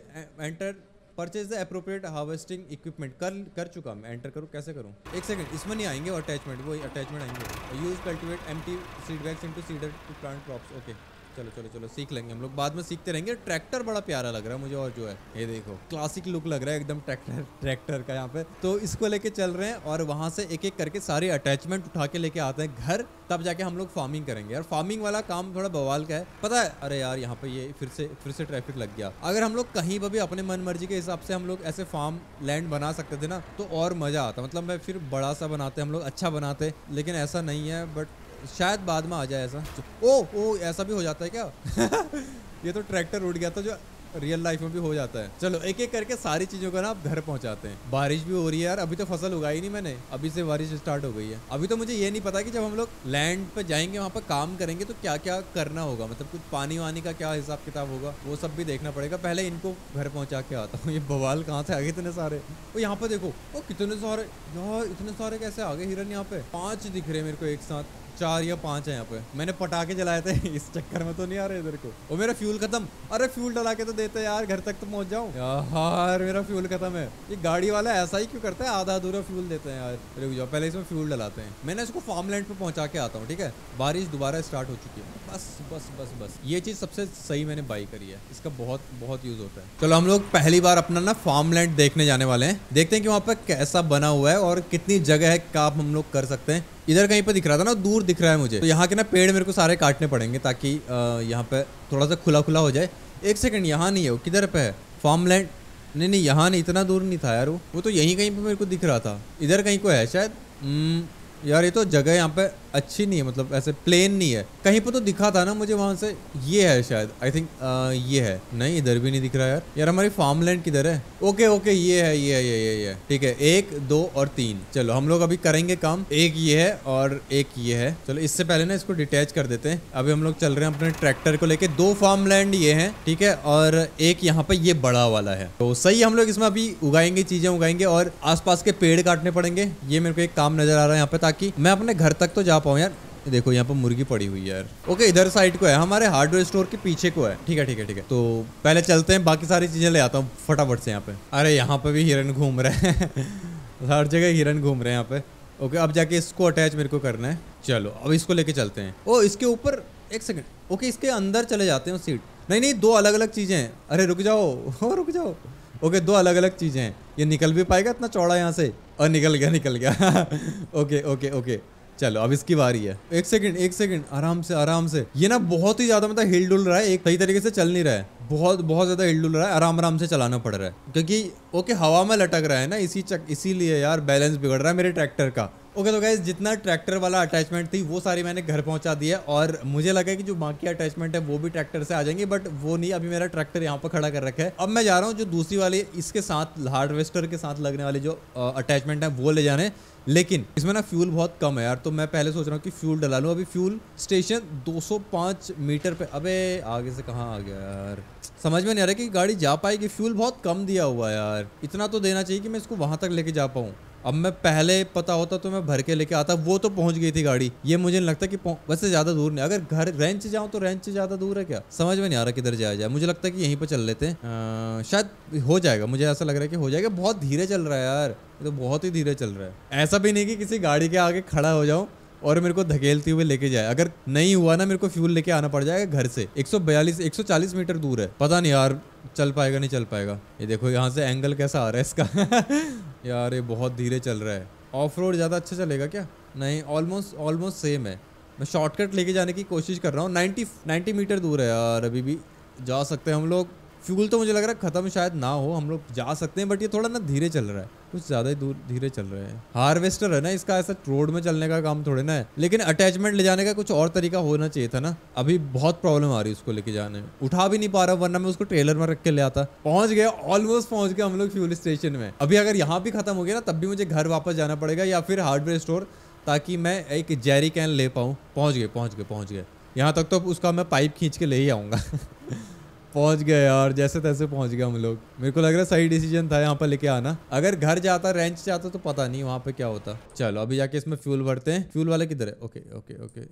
enter purchase the appropriate harvesting equipment कर कर चुका मैं एंटर करूँ कैसे करूँ एक सेकंड इसमें नहीं आएंगे और अटैचमेंट वो अटैचमेंट आएंगे use cultivate empty seed bags into seeder to plant crops okay चलो चलो चलो सीख लेंगे हम लोग बाद में सीखते रहेंगे ट्रैक्टर बड़ा प्यारा लग रहा है मुझे और जो है ये देखो क्लासिक लुक लग रहा है एकदम ट्रैक्टर ट्रैक्टर का यहाँ पे तो इसको लेके चल रहे हैं और वहाँ से एक एक करके सारे अटैचमेंट उठा के लेके आते हैं घर तब जाके हम लोग फार्मिंग करेंगे यार फार्मिंग वाला काम थोड़ा बवाल का है पता है अरे यार यहाँ पे ये फिर से फिर से ट्रैफिक लग गया अगर हम लोग कहीं पर भी अपने मन मर्जी के हिसाब से हम लोग ऐसे फार्म लैंड बना सकते थे ना तो और मजा आता मतलब मैं फिर बड़ा सा बनाते हम लोग अच्छा बनाते लेकिन ऐसा नहीं है बट शायद बाद में आ जाए ऐसा ओ ओ ऐसा भी हो जाता है क्या *laughs* ये तो ट्रैक्टर उड़ गया था तो जो रियल लाइफ में भी हो जाता है चलो एक एक करके सारी चीजों को ना आप घर पहुंचाते हैं बारिश भी हो रही है यार अभी तो फसल उगाई नहीं मैंने अभी से बारिश स्टार्ट हो गई है अभी तो मुझे ये नहीं पता कि जब हम लोग लैंड पे जाएंगे वहाँ पर काम करेंगे तो क्या क्या करना होगा मतलब कुछ पानी वानी का क्या हिसाब किताब होगा वो सब भी देखना पड़ेगा पहले इनको घर पहुँचा के आता हूँ *laughs* ये बवाल कहाँ से आगे इतने सारे वो यहाँ पे देखो वो कितने सारे यहाँ इतने सारे कैसे आगे हिरन यहाँ पे पाँच दिख रहे मेरे को एक साथ चार या पांच है यहाँ पे मैंने पटाखे जलाए थे *laughs* इस चक्कर में तो नहीं आ रहे इधर को और मेरा फ्यूल खत्म अरे फ्यूल डला के तो देते यार घर तक तो पहुंच जाऊँ यार मेरा फ्यूल खत्म है ये गाड़ी वाला ऐसा ही क्यों करता है आधा अधूरा फ्यूल देते हैं यार रुक जाओ पहले इसमें फ्यूल डलाते हैं मैंने इसको फार्म लैंड पे पहुंचा के आता हूँ ठीक है बारिश दोबारा स्टार्ट हो चुकी है बस बस बस बस ये चीज़ सबसे सही मैंने बाई करी है इसका बहुत बहुत यूज़ होता है चलो हम लोग पहली बार अपना ना फार्म लैंड देखने जाने वाले हैं देखते हैं कि वहाँ पर कैसा बना हुआ है और कितनी जगह है काम हम लोग कर सकते हैं इधर कहीं पर दिख रहा था ना दूर दिख रहा है मुझे तो यहाँ के ना पेड़ मेरे को सारे काटने पड़ेंगे ताकि यहाँ पे थोड़ा सा खुला खुला हो जाए एक सेकंड यहाँ नहीं है वो किधर पे है फार्म लैंड नहीं नहीं यहाँ नहीं इतना दूर नहीं था यार वो वो तो यहीं कहीं पे मेरे को दिख रहा था इधर कहीं को है शायद हम्म, यार ये तो जगह यहाँ पे अच्छी नहीं है मतलब ऐसे प्लेन नहीं है कहीं पर तो दिखा था ना मुझे वहां से ये है शायद आई थिंक ये है नहीं इधर भी नहीं दिख रहा यार यार हमारी फार्म लैंड किधर है ओके ओके ये है ये है ये ये ये ठीक है एक दो और तीन चलो हम लोग अभी करेंगे काम एक ये है और एक ये है चलो इससे पहले ना इसको डिटेच कर देते हैं अभी हम लोग चल रहे हैं अपने ट्रैक्टर को लेके दो फार्म लैंड ये है ठीक है और एक यहाँ पे ये बड़ा वाला है तो सही हम लोग इसमें अभी उगाएंगे चीजें उगाएंगे और आसपास के पेड़ काटने पड़ेंगे ये मेरे को एक काम नजर आ रहा है यहाँ पे ताकि मैं अपने घर तक तो जा पाऊँ यार देखो यहाँ पर मुर्गी पड़ी हुई है यार ओके इधर साइड को है हमारे हार्डवेयर स्टोर के पीछे को है ठीक है ठीक है ठीक है तो पहले चलते हैं बाकी सारी चीज़ें ले आता हूँ फटाफट से यहाँ पे अरे यहाँ पे भी हिरन घूम रहे हैं *laughs* हर जगह हिरन घूम रहे हैं यहाँ पे ओके अब जाके इसको अटैच मेरे को करना है चलो अब इसको लेके चलते हैं ओ oh, इसके ऊपर एक सेकेंड ओके इसके अंदर चले जाते हैं सीट नहीं नहीं दो अलग अलग चीज़ें हैं अरे रुक जाओ *laughs* oh, रुक जाओ ओके दो अलग अलग चीज़ें हैं ये निकल भी पाएगा इतना चौड़ा यहाँ से और निकल गया निकल गया ओके ओके ओके चलो अब इसकी बारी है एक सेकंड एक सेकंड आराम से आराम से ये ना बहुत ही ज्यादा मतलब हिल डुल रहा है एक सही तरीके से चल नहीं रहा है बहुत बहुत ज़्यादा हिल डुल रहा है आराम आराम से चलाना पड़ रहा है क्योंकि ओके हवा में लटक रहा है ना इसी चक इसीलिए यार बैलेंस बिगड़ रहा है मेरे ट्रैक्टर का ओके तो गाइज जितना ट्रैक्टर वाला अटैचमेंट थी वो सारी मैंने घर पहुंचा दी है और मुझे लगा कि जो बाकी अटैचमेंट है वो भी ट्रैक्टर से आ जाएंगे बट वो नहीं अभी मेरा ट्रैक्टर यहाँ पर खड़ा कर रखा है अब मैं जा रहा हूँ जो दूसरी वाली इसके साथ हार्वेस्टर के साथ लगने वाली जो अटैचमेंट है वो ले जाने लेकिन इसमें ना फ्यूल बहुत कम है यार तो मैं पहले सोच रहा हूँ कि फ्यूल डला लूँ अभी फ्यूल स्टेशन 205 मीटर पे अबे आगे से कहाँ आ गया यार समझ में नहीं आ रहा कि गाड़ी जा पाएगी फ्यूल बहुत कम दिया हुआ है यार इतना तो देना चाहिए कि मैं इसको वहाँ तक लेके जा पाऊँ अब मैं पहले पता होता तो मैं भर के लेके आता वो तो पहुंच गई थी गाड़ी ये मुझे नहीं लगता कि वैसे ज्यादा दूर नहीं अगर घर रेंच जाऊं तो रेंच ज्यादा दूर है क्या समझ में नहीं आ रहा किधर जाया जाए मुझे लगता है कि यहीं पर चल लेते हैं शायद हो जाएगा मुझे ऐसा लग रहा है कि हो जाएगा बहुत धीरे चल रहा है यार तो बहुत ही धीरे चल रहा है ऐसा भी नहीं कि किसी गाड़ी के आगे खड़ा हो जाऊँ और मेरे को धकेलते हुए लेके जाए अगर नहीं हुआ ना मेरे को फ्यूल लेके आना पड़ जाएगा घर से 142 140 मीटर दूर है पता नहीं यार चल पाएगा नहीं चल पाएगा ये देखो यहाँ से एंगल कैसा आ रहा है इसका *laughs* यार ये बहुत धीरे चल रहा है ऑफ रोड ज़्यादा अच्छा चलेगा क्या नहीं ऑलमोस्ट ऑलमोस्ट सेम है मैं शॉर्टकट लेके जाने की कोशिश कर रहा हूँ नाइन्टी नाइन्टी मीटर दूर है यार अभी भी जा सकते हैं हम लोग फ्यूल तो मुझे लग रहा है ख़त्म शायद ना हो हम लोग जा सकते हैं बट ये थोड़ा ना धीरे चल रहा है कुछ ज़्यादा ही दूर धीरे चल रहे हैं हार्वेस्टर है ना इसका ऐसा रोड में चलने का काम थोड़े ना है लेकिन अटैचमेंट ले जाने का कुछ और तरीका होना चाहिए था ना अभी बहुत प्रॉब्लम आ रही है उसको लेके जाने में उठा भी नहीं पा रहा वरना मैं उसको ट्रेलर में रख के ले आता पहुंच गया ऑलमोस्ट पहुंच गया हम लोग फ्यूल स्टेशन में अभी अगर यहाँ भी खत्म हो गया ना तब भी मुझे घर वापस जाना पड़ेगा या फिर हार्डवेयर स्टोर ताकि मैं एक जेरी कैन ले पाऊँ पहुँच गए पहुँच गए पहुँच गए यहाँ तक तो उसका मैं पाइप खींच के ले ही आऊँगा *laughs* पहुंच गए यार जैसे तैसे पहुंच गए हम लोग मेरे को लग रहा है सही डिसीजन था यहाँ पर लेके आना अगर घर जाता रेंच जाता तो पता नहीं वहाँ पे क्या होता चलो अभी जाके इसमें फ्यूल भरते हैं फ्यूल वाला किधर है ओके ओके ओके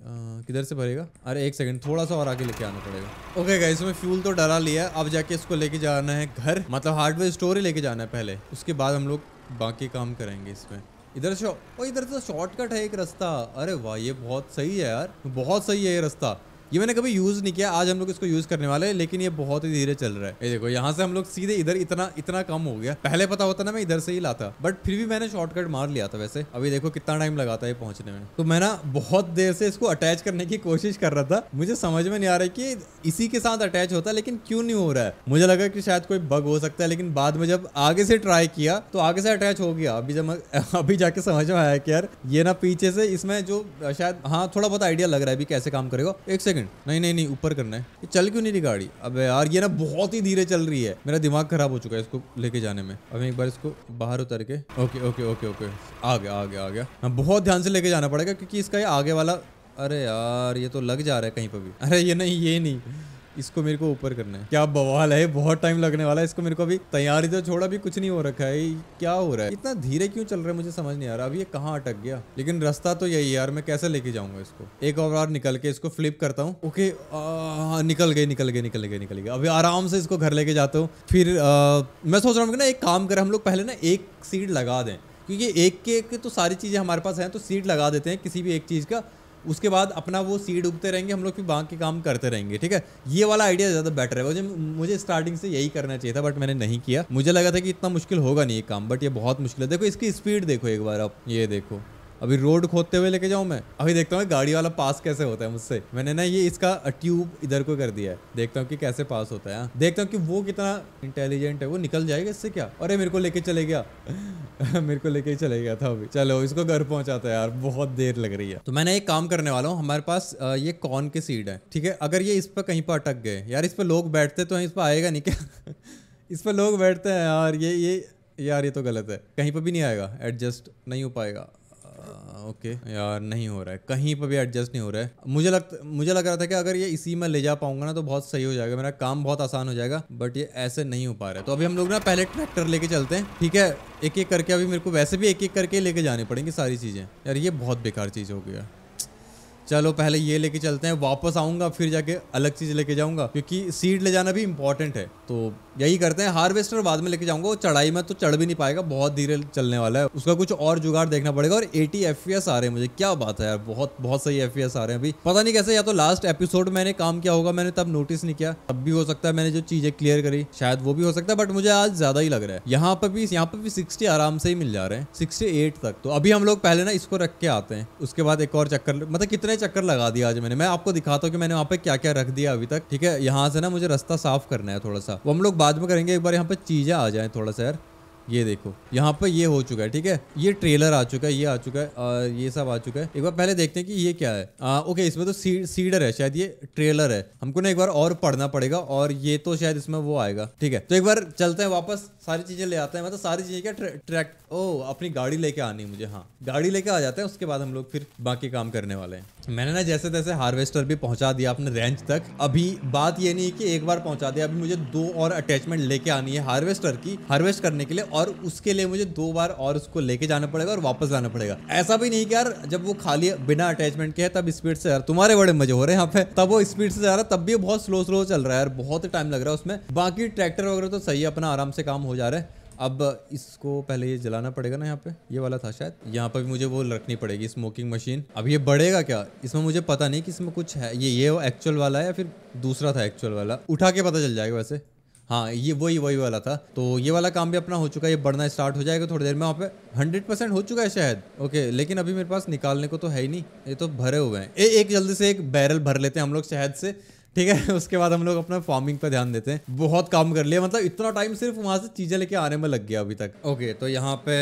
किधर से भरेगा अरे एक सेकंड थोड़ा सा और आगे लेके आना पड़ेगा ओके गाइस इसमें फ्यूल तो डरा लिया अब जाके इसको लेके जाना है घर मतलब हार्डवेयर स्टोर ही लेके जाना है पहले उसके बाद हम लोग बाकी काम करेंगे इसमें इधर से इधर से शॉर्टकट है एक रास्ता अरे वाह ये बहुत सही है यार बहुत सही है ये रास्ता ये मैंने कभी यूज़ नहीं किया आज हम लोग इसको यूज़ करने वाले हैं लेकिन ये बहुत ही धीरे चल रहा है ये देखो यहाँ से हम लोग सीधे इधर इतना इतना कम हो गया पहले पता होता ना मैं इधर से ही लाता बट फिर भी मैंने शॉर्टकट मार लिया था वैसे अभी देखो कितना टाइम लगाता है पहुंचने में तो मैं ना बहुत देर से इसको अटैच करने की कोशिश कर रहा था मुझे समझ में नहीं आ रहा कि इसी के साथ अटैच होता लेकिन क्यों नहीं हो रहा है मुझे लगा कि शायद कोई बग हो सकता है लेकिन बाद में जब आगे से ट्राई किया तो आगे से अटैच हो गया अभी जब *laughs* अभी जाके समझ में आया कि यार ये ना पीछे से इसमें जो शायद हाँ थोड़ा बहुत आइडिया लग रहा है अभी कैसे काम करेगा एक सेकंड नहीं नहीं नहीं ऊपर करना है ये चल क्यों नहीं रही गाड़ी अब यार ये ना बहुत ही धीरे चल रही है मेरा दिमाग खराब हो चुका है इसको लेके जाने में अब एक बार इसको बाहर उतर के ओके ओके ओके ओके आ गया आ गया आ गया हाँ बहुत ध्यान से लेके जाना पड़ेगा क्योंकि इसका ये आगे वाला अरे यार ये तो लग जा रहा है कहीं पर भी अरे ये नहीं ये नहीं इसको मेरे को ऊपर करना है क्या बवाल है बहुत टाइम लगने वाला है इसको मेरे को अभी तैयारी तो छोड़ा भी कुछ नहीं हो रखा है क्या हो रहा है इतना धीरे क्यों चल रहा है मुझे समझ नहीं आ रहा अभी ये कहाँ अटक गया लेकिन रास्ता तो यही यार मैं कैसे लेके जाऊंगा इसको एक और बार निकल के इसको फ्लिप करता हूँ ओके निकल गए निकल गए निकल गए निकल गए अभी आराम से इसको घर लेके जाता हूँ फिर मैं सोच रहा हूँ ना एक काम करें हम लोग पहले ना एक सीट लगा दें क्योंकि एक के तो सारी चीज़ें हमारे पास हैं तो सीट लगा देते हैं किसी भी एक चीज़ का उसके बाद अपना वो सीड उगते रहेंगे हम लोग फिर बाकी काम करते रहेंगे ठीक है ये वाला आइडिया ज़्यादा बेटर है मुझे मुझे स्टार्टिंग से यही करना चाहिए था बट मैंने नहीं किया मुझे लगा था कि इतना मुश्किल होगा नहीं ये काम बट ये बहुत मुश्किल है देखो इसकी स्पीड देखो एक बार आप ये देखो अभी रोड खोदते हुए लेके जाऊं मैं अभी देखता हूँ गाड़ी वाला पास कैसे होता है मुझसे मैंने ना ये इसका ट्यूब इधर को कर दिया है देखता हूँ कि कैसे पास होता है हाँ। देखता हूँ कि वो कितना इंटेलिजेंट है वो निकल जाएगा इससे क्या अरे मेरे को लेके चले गया *laughs* मेरे को लेके चले गया था अभी चलो इसको घर पहुंचाता है यार बहुत देर लग रही है तो मैंने एक काम करने वाला हूँ हमारे पास ये कॉर्न की सीड है ठीक है अगर ये इस पर कहीं पर अटक गए यार इस पर लोग बैठते तो इस पर आएगा नहीं क्या *laughs* इस पर लोग बैठते हैं यार ये ये यार ये तो गलत है कहीं पर भी नहीं आएगा एडजस्ट नहीं हो पाएगा ओके यार नहीं हो रहा है कहीं पर भी एडजस्ट नहीं हो रहा है मुझे लग मुझे लग रहा था कि अगर ये इसी में ले जा पाऊंगा ना तो बहुत सही हो जाएगा मेरा काम बहुत आसान हो जाएगा बट ये ऐसे नहीं हो पा रहा है तो अभी हम लोग ना पहले ट्रैक्टर लेके चलते हैं ठीक है एक एक करके अभी मेरे को वैसे भी एक एक करके लेके जाने पड़ेंगे सारी चीज़ें यार ये बहुत बेकार चीज़ हो गया चलो पहले ये लेके चलते हैं वापस आऊंगा फिर जाके अलग चीज़ लेके जाऊंगा क्योंकि सीड ले जाना भी इंपॉर्टेंट है तो यही करते हैं हार्वेस्टर बाद में लेके जाऊंगा वो चढ़ाई में तो चढ़ भी नहीं पाएगा बहुत धीरे चलने वाला है उसका कुछ और जुगाड़ देखना पड़ेगा और एटी एफ e आ रहे हैं मुझे क्या बात है यार बहुत बहुत सही एफ e आ रहे हैं अभी पता नहीं कैसे या तो लास्ट एपिसोड मैंने काम किया होगा मैंने तब नोटिस नहीं किया तब भी हो सकता है मैंने जो चीज़ें क्लियर करी शायद वो भी हो सकता है बट मुझे आज ज़्यादा ही लग रहा है यहाँ पर भी यहाँ पर भी सिक्सटी आराम से ही मिल जा रहे हैं सिक्सटी तक तो अभी हम लोग पहले ना इसको रख के आते हैं उसके बाद एक और चक्कर मतलब कितने मैंने चक्कर लगा दिया आज मैंने मैं आपको दिखाता हूँ कि मैंने वहाँ पे क्या क्या रख दिया अभी तक ठीक है यहाँ से ना मुझे रास्ता साफ करना है थोड़ा सा वो हम लोग बाद में करेंगे एक बार यहाँ पे चीज़ें आ जाए थोड़ा सा यार ये देखो यहाँ पर ये हो चुका है ठीक है ये ट्रेलर आ चुका है ये आ चुका है आ, ये सब आ चुका है एक बार पहले देखते हैं कि ये क्या है आ, ओके इसमें तो सी, सीडर है शायद ये ट्रेलर है हमको ना एक बार और पढ़ना पड़ेगा और ये तो शायद इसमें वो आएगा ठीक है तो एक बार चलते हैं वापस सारी चीजें ले आते हैं मतलब सारी चीजें क्या ट्रैक ओ अपनी गाड़ी लेके आनी मुझे हाँ गाड़ी लेके आ जाते हैं उसके बाद हम लोग फिर बाकी काम करने वाले हैं मैंने ना जैसे तैसे हार्वेस्टर भी पहुंचा दिया अपने रेंज तक अभी बात ये नहीं कि एक बार पहुंचा दिया अभी मुझे दो और अटैचमेंट लेके आनी है हार्वेस्टर की हार्वेस्ट करने के लिए और उसके लिए मुझे दो बार और उसको लेके जाना पड़ेगा और वापस लाना पड़ेगा ऐसा भी नहीं कि यार जब वो खाली बिना अटैचमेंट के है तब स्पीड से यार तुम्हारे बड़े मजे हो रहे हैं यहाँ पे तब वो स्पीड से जा रहा है तब भी बहुत स्लो स्लो चल रहा है यार बहुत टाइम लग रहा है उसमें बाकी ट्रैक्टर वगैरह तो सही है अपना आराम से काम हो जा रहा है अब इसको पहले ये जलाना पड़ेगा ना यहाँ पे ये वाला था शायद यहाँ पर भी मुझे वो रखनी पड़ेगी स्मोकिंग मशीन अब ये बढ़ेगा क्या इसमें मुझे पता नहीं कि इसमें कुछ है ये ये एक्चुअल वाला है या फिर दूसरा था एक्चुअल वाला उठा के पता चल जाएगा वैसे हाँ ये वही वही वाला था तो ये वाला काम भी अपना हो चुका है ये बढ़ना स्टार्ट हो जाएगा थोड़ी देर में वहाँ पे हंड्रेड परसेंट हो चुका है शायद ओके लेकिन अभी मेरे पास निकालने को तो है ही नहीं ये तो भरे हुए हैं ए, एक जल्दी से एक बैरल भर लेते हैं हम लोग शहद से ठीक है *laughs* उसके बाद हम लोग अपना फार्मिंग पर ध्यान देते हैं बहुत काम कर लिया मतलब इतना टाइम सिर्फ वहाँ से चीज़ें लेके आने में लग गया अभी तक ओके तो यहाँ पे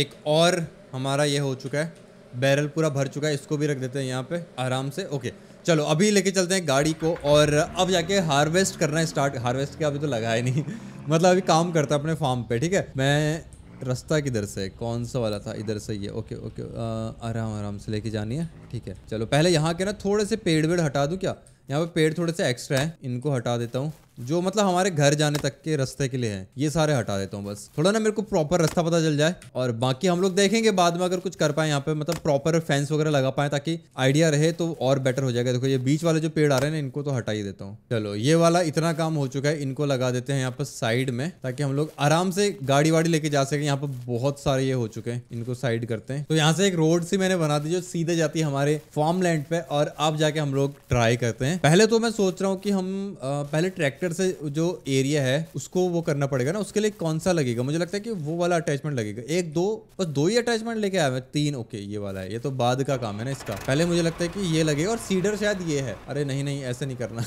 एक और हमारा ये हो चुका है बैरल पूरा भर चुका है इसको भी रख देते हैं यहाँ पे आराम से ओके चलो अभी लेके चलते हैं गाड़ी को और अब जाके हार्वेस्ट करना स्टार्ट हार्वेस्ट के अभी तो लगा ही नहीं *laughs* मतलब अभी काम करता है अपने फार्म पे ठीक है मैं रास्ता किधर से कौन सा वाला था इधर से ये ओके ओके आ, आराम आराम से लेके जानी है ठीक है चलो पहले यहाँ के ना थोड़े से पेड़ वेड़ हटा दूँ क्या यहाँ पे पेड़ थोड़े से एक्स्ट्रा है इनको हटा देता हूँ जो मतलब हमारे घर जाने तक के रास्ते के लिए हैं ये सारे हटा देता हूँ बस थोड़ा ना मेरे को प्रॉपर रास्ता पता चल जाए और बाकी हम लोग देखेंगे बाद में अगर कुछ कर पाए यहाँ पे मतलब प्रॉपर फेंस वगैरह लगा पाए ताकि आइडिया रहे तो और बेटर हो जाएगा देखो ये बीच वाले जो पेड़ आ रहे हैं इनको तो हटा ही देता हूँ चलो ये वाला इतना काम हो चुका है इनको लगा देते हैं यहाँ पर साइड में ताकि हम लोग आराम से गाड़ी वाड़ी लेके जा सके यहाँ पर बहुत सारे ये हो चुके हैं इनको साइड करते हैं तो यहाँ से एक रोड सी मैंने बना दी जो सीधे जाती है हमारे फार्म लैंड पे और अब जाके हम लोग ट्राई करते हैं पहले तो मैं सोच रहा हूँ कि हम पहले ट्रैक्टर एक्टर से जो एरिया है उसको वो करना पड़ेगा ना उसके लिए कौन सा लगेगा मुझे लगता है कि वो वाला अटैचमेंट लगेगा एक दो बस दो ही अटैचमेंट लेके आया तीन ओके ये वाला है ये तो बाद का काम है ना इसका पहले मुझे लगता है कि ये लगेगा और सीडर शायद ये है अरे नहीं नहीं ऐसा नहीं करना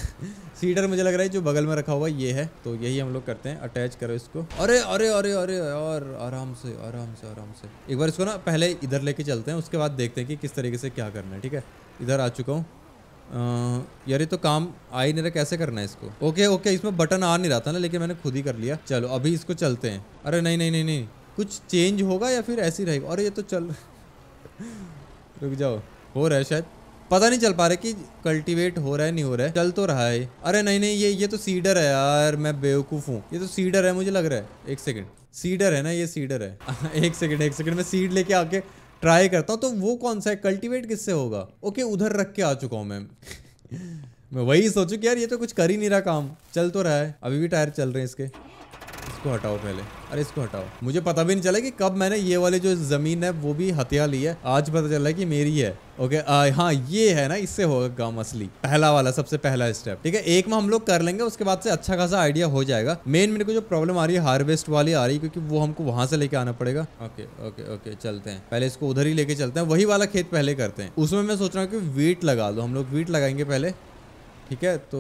सीडर *laughs* मुझे लग रहा है जो बगल में रखा हुआ ये है तो यही हम लोग करते हैं अटैच करो इसको अरे अरे अरे अरे और आराम से आराम से आराम से एक बार इसको ना पहले इधर लेके चलते हैं उसके बाद देखते हैं कि किस तरीके से क्या करना है ठीक है इधर आ चुका हूँ यार ये तो काम आ ही नहीं रहा कैसे करना है इसको ओके ओके इसमें बटन आ नहीं रहा था ना लेकिन मैंने खुद ही कर लिया चलो अभी इसको चलते हैं अरे नहीं नहीं नहीं नहीं कुछ चेंज होगा या फिर ऐसी रहेगा अरे ये तो चल *laughs* रुक जाओ हो रहा है शायद पता नहीं चल पा रहा कि कल्टीवेट हो रहा है नहीं हो रहा है चल तो रहा है अरे नहीं नहीं ये ये तो सीडर है यार मैं बेवकूफ़ हूँ ये तो सीडर है मुझे लग रहा है एक सेकंड सीडर है ना ये सीडर है *laughs* एक सेकंड एक सेकंड मैं सीड लेके आके ट्राई करता हूँ तो वो कौन सा है कल्टिवेट किससे होगा ओके उधर रख के आ चुका हूँ मैम *laughs* मैं वही सोचू कि यार ये तो कुछ कर ही नहीं रहा काम चल तो रहा है अभी भी टायर चल रहे हैं इसके इसको हटाओ पहले अरे इसको हटाओ मुझे पता भी नहीं चला कि कब मैंने ये वाले जो ज़मीन है वो भी हत्या ली है आज पता चला कि मेरी है ओके आ, हाँ ये है ना इससे होगा काम असली पहला वाला सबसे पहला स्टेप ठीक है एक में हम लोग कर लेंगे उसके बाद से अच्छा खासा आइडिया हो जाएगा मेन मेरे को जो प्रॉब्लम आ रही है हार्वेस्ट वाली आ रही है क्योंकि वो हमको वहां से लेके आना पड़ेगा ओके ओके ओके चलते हैं पहले इसको उधर ही लेके चलते हैं वही वाला खेत पहले करते हैं उसमें मैं सोच रहा हूँ कि वीट लगा दो हम लोग वीट लगाएंगे पहले ठीक है तो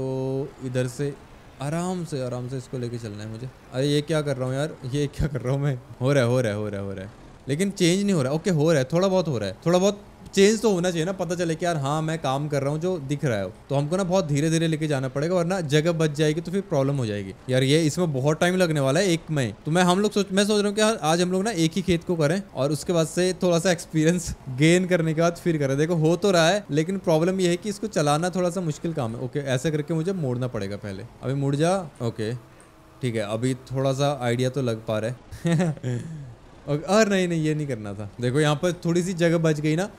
इधर से आराम से आराम से इसको लेके चलना है मुझे अरे ये क्या कर रहा हूँ यार ये क्या कर रहा हूँ मैं हो रहा है हो रहा है हो रहा है हो रहा है लेकिन चेंज नहीं हो रहा ओके हो रहा है थोड़ा बहुत हो रहा है थोड़ा बहुत चेंज तो होना चाहिए ना पता चले कि यार हाँ मैं काम कर रहा हूँ जो दिख रहा है तो हमको ना बहुत धीरे धीरे लेके जाना पड़ेगा वरना जगह बच जाएगी तो फिर प्रॉब्लम हो जाएगी यार ये इसमें बहुत टाइम लगने वाला है एक मई तो मैं हम लोग सोच मैं सोच रहा हूँ कि आज हम लोग ना एक ही खेत को करें और उसके बाद से थोड़ा सा एक्सपीरियंस गेन *laughs* करने के बाद फिर करें देखो हो तो रहा है लेकिन प्रॉब्लम ये है कि इसको चलाना थोड़ा सा मुश्किल काम है ओके ऐसा करके मुझे मोड़ना पड़ेगा पहले अभी मुड़ जा ओके ठीक है अभी थोड़ा सा आइडिया तो लग पा रहा है *laughs* और नहीं नहीं ये नहीं करना था देखो यहाँ पर थोड़ी सी जगह बच गई ना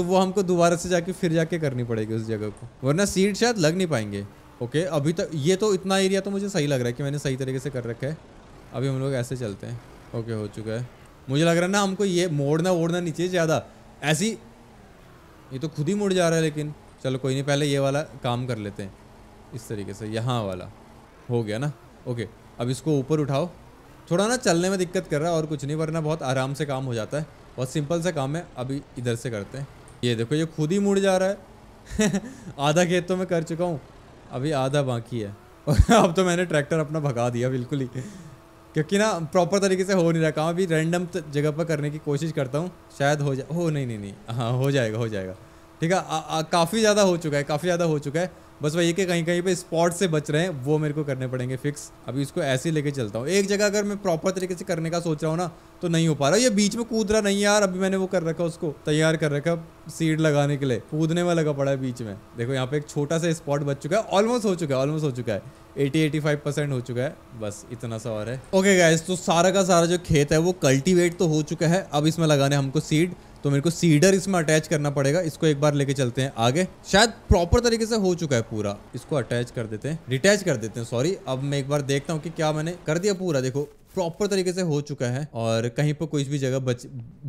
तो वो हमको दोबारा से जाके फिर जाके करनी पड़ेगी उस जगह को वरना सीट शायद लग नहीं पाएंगे ओके अभी तक ये तो इतना एरिया तो मुझे सही लग रहा है कि मैंने सही तरीके से कर रखा है अभी हम लोग ऐसे चलते हैं ओके हो चुका है मुझे लग रहा है ना हमको ये मोड़ना वोड़ना नीचे ज़्यादा ऐसी ये तो खुद ही मुड़ जा रहा है लेकिन चलो कोई नहीं पहले ये वाला काम कर लेते हैं इस तरीके से यहाँ वाला हो गया ना ओके अब इसको ऊपर उठाओ थोड़ा ना चलने में दिक्कत कर रहा है और कुछ नहीं वरना बहुत आराम से काम हो जाता है बहुत सिंपल सा काम है अभी इधर से करते हैं ये देखो ये खुद ही मुड़ जा रहा है *laughs* आधा खेत तो मैं कर चुका हूँ अभी आधा बाकी है *laughs* अब तो मैंने ट्रैक्टर अपना भगा दिया बिल्कुल ही क्योंकि ना प्रॉपर तरीके से हो नहीं रहा काम अभी रैंडम जगह पर करने की कोशिश करता हूँ शायद हो जाए हो नहीं नहीं नहीं हाँ हो जाएगा हो जाएगा ठीक है काफ़ी ज़्यादा हो चुका है काफ़ी ज़्यादा हो चुका है बस वही कि कहीं कहीं पे स्पॉट से बच रहे हैं वो मेरे को करने पड़ेंगे फिक्स अभी इसको ऐसे ही लेके चलता हूँ एक जगह अगर मैं प्रॉपर तरीके से करने का सोच रहा हूँ ना तो नहीं हो पा रहा ये बीच में कूद रहा नहीं यार अभी मैंने वो कर रखा उसको तैयार कर रखा सीड लगाने के लिए कूदने में लगा पड़ा है बीच में देखो यहाँ पे एक छोटा सा स्पॉट बच चुका है ऑलमोस्ट हो चुका है ऑलमोस्ट हो चुका है 80-85 परसेंट हो चुका है बस इतना सा और है ओके okay गाइस तो सारा का सारा जो खेत है वो कल्टीवेट तो हो चुका है अब इसमें लगाने हमको सीड तो मेरे को सीडर इसमें अटैच करना पड़ेगा इसको एक बार लेके चलते हैं आगे शायद प्रॉपर तरीके से हो चुका है पूरा इसको अटैच कर देते हैं डिटैच कर देते हैं सॉरी अब मैं एक बार देखता हूँ कि क्या मैंने कर दिया पूरा देखो प्रॉपर तरीके से हो चुका है और कहीं पर कोई भी जगह बच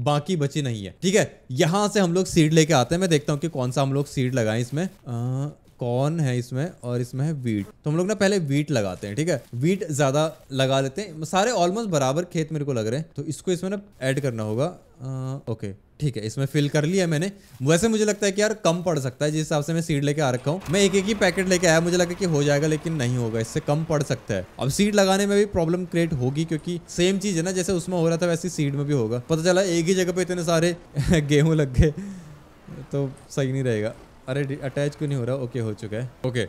बाकी बची नहीं है ठीक है यहाँ से हम लोग सीड लेके आते हैं मैं देखता हूँ कि कौन सा हम लोग सीड लगाए इसमें आ... कौन है इसमें और इसमें है वीट तो हम लोग ना पहले वीट लगाते हैं ठीक है वीट ज्यादा लगा लेते हैं सारे ऑलमोस्ट बराबर खेत मेरे को लग रहे हैं तो इसको इसमें ना ऐड करना होगा आ, ओके ठीक है इसमें फिल कर लिया मैंने वैसे मुझे लगता है कि यार कम पड़ सकता है जिस हिसाब से मैं सीड लेके आ रखा हूँ मैं एक एक ही पैकेट लेके आया मुझे लगा कि हो जाएगा लेकिन नहीं होगा इससे कम पड़ सकता है अब सीड लगाने में भी प्रॉब्लम क्रिएट होगी क्योंकि सेम चीज है ना जैसे उसमें हो रहा था वैसे सीड में भी होगा पता चला एक ही जगह पे इतने सारे *laughs* गेहूं लग गए तो सही नहीं रहेगा अरे अटैच क्यों नहीं हो रहा ओके हो चुका है ओके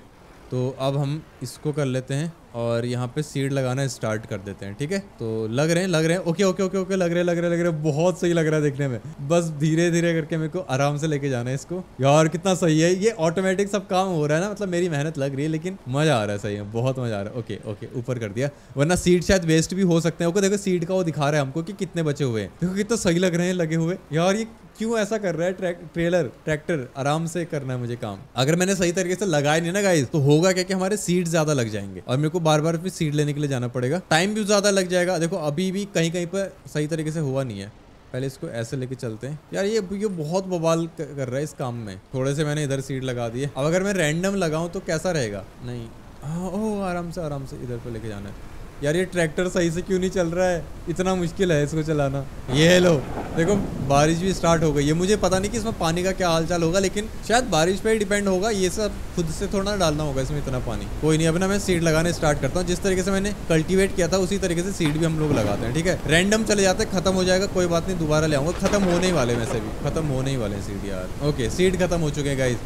तो अब हम इसको कर लेते हैं और यहाँ पे सीड लगाना स्टार्ट कर देते हैं ठीक है तो लग रहे हैं लग रहे हैं ओके ओके ओके ओके लग रहे लग रहे लग रहे बहुत सही लग रहा है देखने में बस धीरे धीरे करके मेरे को आराम से लेके जाना है इसको यार कितना सही है ये ऑटोमेटिक सब काम हो रहा है ना मतलब मेरी मेहनत लग रही है लेकिन मजा आ रहा है सही है बहुत मजा आ रहा है ओके ओके ऊपर कर दिया वरना सीट शायद वेस्ट भी हो सकते हैं ओके देखो सीट का वो दिखा रहा है हमको कि कितने बचे हुए हैं देखो कितना सही लग रहे हैं लगे हुए यार ये क्यों ऐसा कर रहा है ट्रैक ट्रेलर ट्रैक्टर आराम से करना है मुझे काम अगर मैंने सही तरीके से लगाया नहीं ना गाइस तो होगा क्या कि हमारे सीट ज्यादा लग जाएंगे और मेरे को बार बार फिर सीड लेने के लिए जाना पड़ेगा टाइम भी ज़्यादा लग जाएगा देखो अभी भी कहीं कहीं पर सही तरीके से हुआ नहीं है पहले इसको ऐसे लेके चलते हैं यार ये ये बहुत बवाल कर रहा है इस काम में थोड़े से मैंने इधर सीट लगा दी है अब अगर मैं रैंडम लगाऊँ तो कैसा रहेगा नहीं हाँ ओह आराम से आराम से इधर पर लेके जाना है यार ये ट्रैक्टर सही से क्यों नहीं चल रहा है इतना मुश्किल है इसको चलाना ये लो देखो बारिश भी स्टार्ट हो गई है मुझे पता नहीं कि इसमें पानी का क्या हालचाल होगा लेकिन शायद बारिश पे ही डिपेंड होगा ये सब खुद से थोड़ा डालना होगा इसमें इतना पानी कोई नहीं अब ना मैं सीड लगाने स्टार्ट करता हूँ जिस तरीके से मैंने कल्टीवेट किया था उसी तरीके से सीड भी हम लोग लगाते हैं ठीक है रैंडम चले जाते हैं खत्म हो जाएगा कोई बात नहीं दोबारा ले आऊंगा खत्म होने ही वाले वैसे भी खत्म होने ही वाले सीड यार ओके सीड खत्म हो चुके हैं गाइज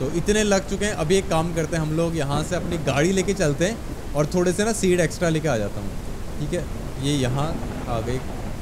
तो इतने लग चुके हैं अभी एक काम करते हैं हम लोग यहाँ से अपनी गाड़ी लेके चलते हैं और थोड़े से ना सीड एक्स्ट्रा लेके आ जाता हूँ ठीक है ये यहाँ आ गई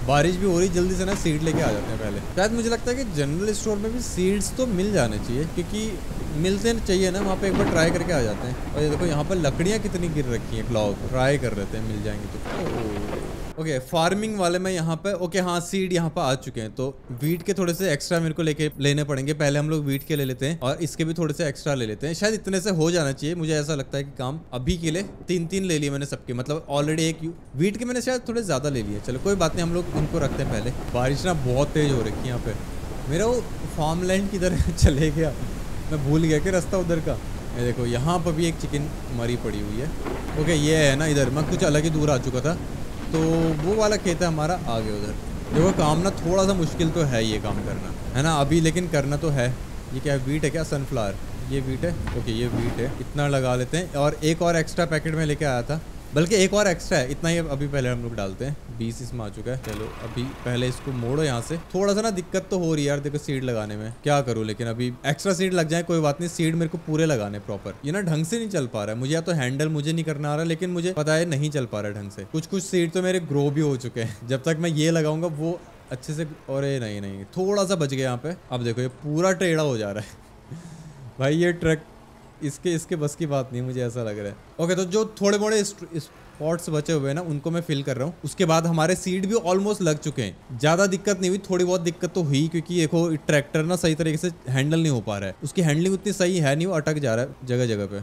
बारिश भी हो रही जल्दी से ना सीड लेके आ जाते हैं पहले शायद मुझे लगता है कि जनरल स्टोर में भी सीड्स तो मिल जाने चाहिए क्योंकि मिलते चाहिए ना वहाँ पे एक बार ट्राई करके आ जाते हैं और ये देखो यहाँ पर लकड़ियाँ कितनी गिर रखी हैं क्लाउ ट्राई कर रहे थे मिल जाएंगे तो ओके okay, फार्मिंग वाले में यहाँ पे ओके okay, हाँ सीड यहाँ पे आ चुके हैं तो वीट के थोड़े से एक्स्ट्रा मेरे को लेके लेने पड़ेंगे पहले हम लोग वीट के ले लेते हैं और इसके भी थोड़े से एक्स्ट्रा ले लेते हैं शायद इतने से हो जाना चाहिए मुझे ऐसा लगता है कि काम अभी के लिए तीन तीन ले लिए मैंने सबके मतलब ऑलरेडी एक वीट के मैंने शायद थोड़े ज्यादा ले लिए चलो कोई बात नहीं हम लोग उनको रखते हैं पहले बारिश ना बहुत तेज हो रही है यहाँ पे मेरा वो फार्म लैंड किधर *laughs* चले गया मैं भूल गया कि रास्ता उधर का ये देखो यहाँ पर भी एक चिकन मरी पड़ी हुई है ओके ये है ना इधर मैं कुछ अलग ही दूर आ चुका था तो वो वाला खेत है हमारा आगे उधर देखो काम ना थोड़ा सा मुश्किल तो है ये काम करना है ना अभी लेकिन करना तो है ये क्या वीट है क्या सनफ्लावर ये वीट है ओके ये वीट है इतना लगा लेते हैं और एक और एक्स्ट्रा पैकेट में लेके आया था बल्कि एक और एक्स्ट्रा है इतना ही अभी पहले हम लोग डालते हैं बीस इसमें आ चुका है चलो अभी पहले इसको मोड़ो यहाँ से थोड़ा सा ना दिक्कत तो हो रही है यार देखो सीड लगाने में क्या करूँ लेकिन अभी एक्स्ट्रा सीड लग जाए कोई बात नहीं सीड मेरे को पूरे लगाने प्रॉपर ये ना ढंग से नहीं चल पा रहा है मुझे या तो हैंडल मुझे नहीं करना आ रहा लेकिन मुझे पता है नहीं चल पा रहा है ढंग से कुछ कुछ सीड तो मेरे ग्रो भी हो चुके हैं जब तक मैं ये लगाऊंगा वो अच्छे से और नहीं नहीं थोड़ा सा बच गया यहाँ पे अब देखो ये पूरा टेढ़ा हो जा रहा है *laughs* भाई ये ट्रक इसके इसके बस की बात नहीं मुझे ऐसा लग रहा है ओके तो जो थोड़े मोड़े स्पॉट्स बचे हुए हैं ना उनको मैं फिल कर रहा हूँ उसके बाद हमारे सीड भी ऑलमोस्ट लग चुके हैं ज़्यादा दिक्कत नहीं हुई थोड़ी बहुत दिक्कत तो हुई क्योंकि देखो ट्रैक्टर ना सही तरीके से हैंडल नहीं हो पा रहा है उसकी हैंडलिंग उतनी सही है नहीं वो अटक जा रहा है जगह जगह पे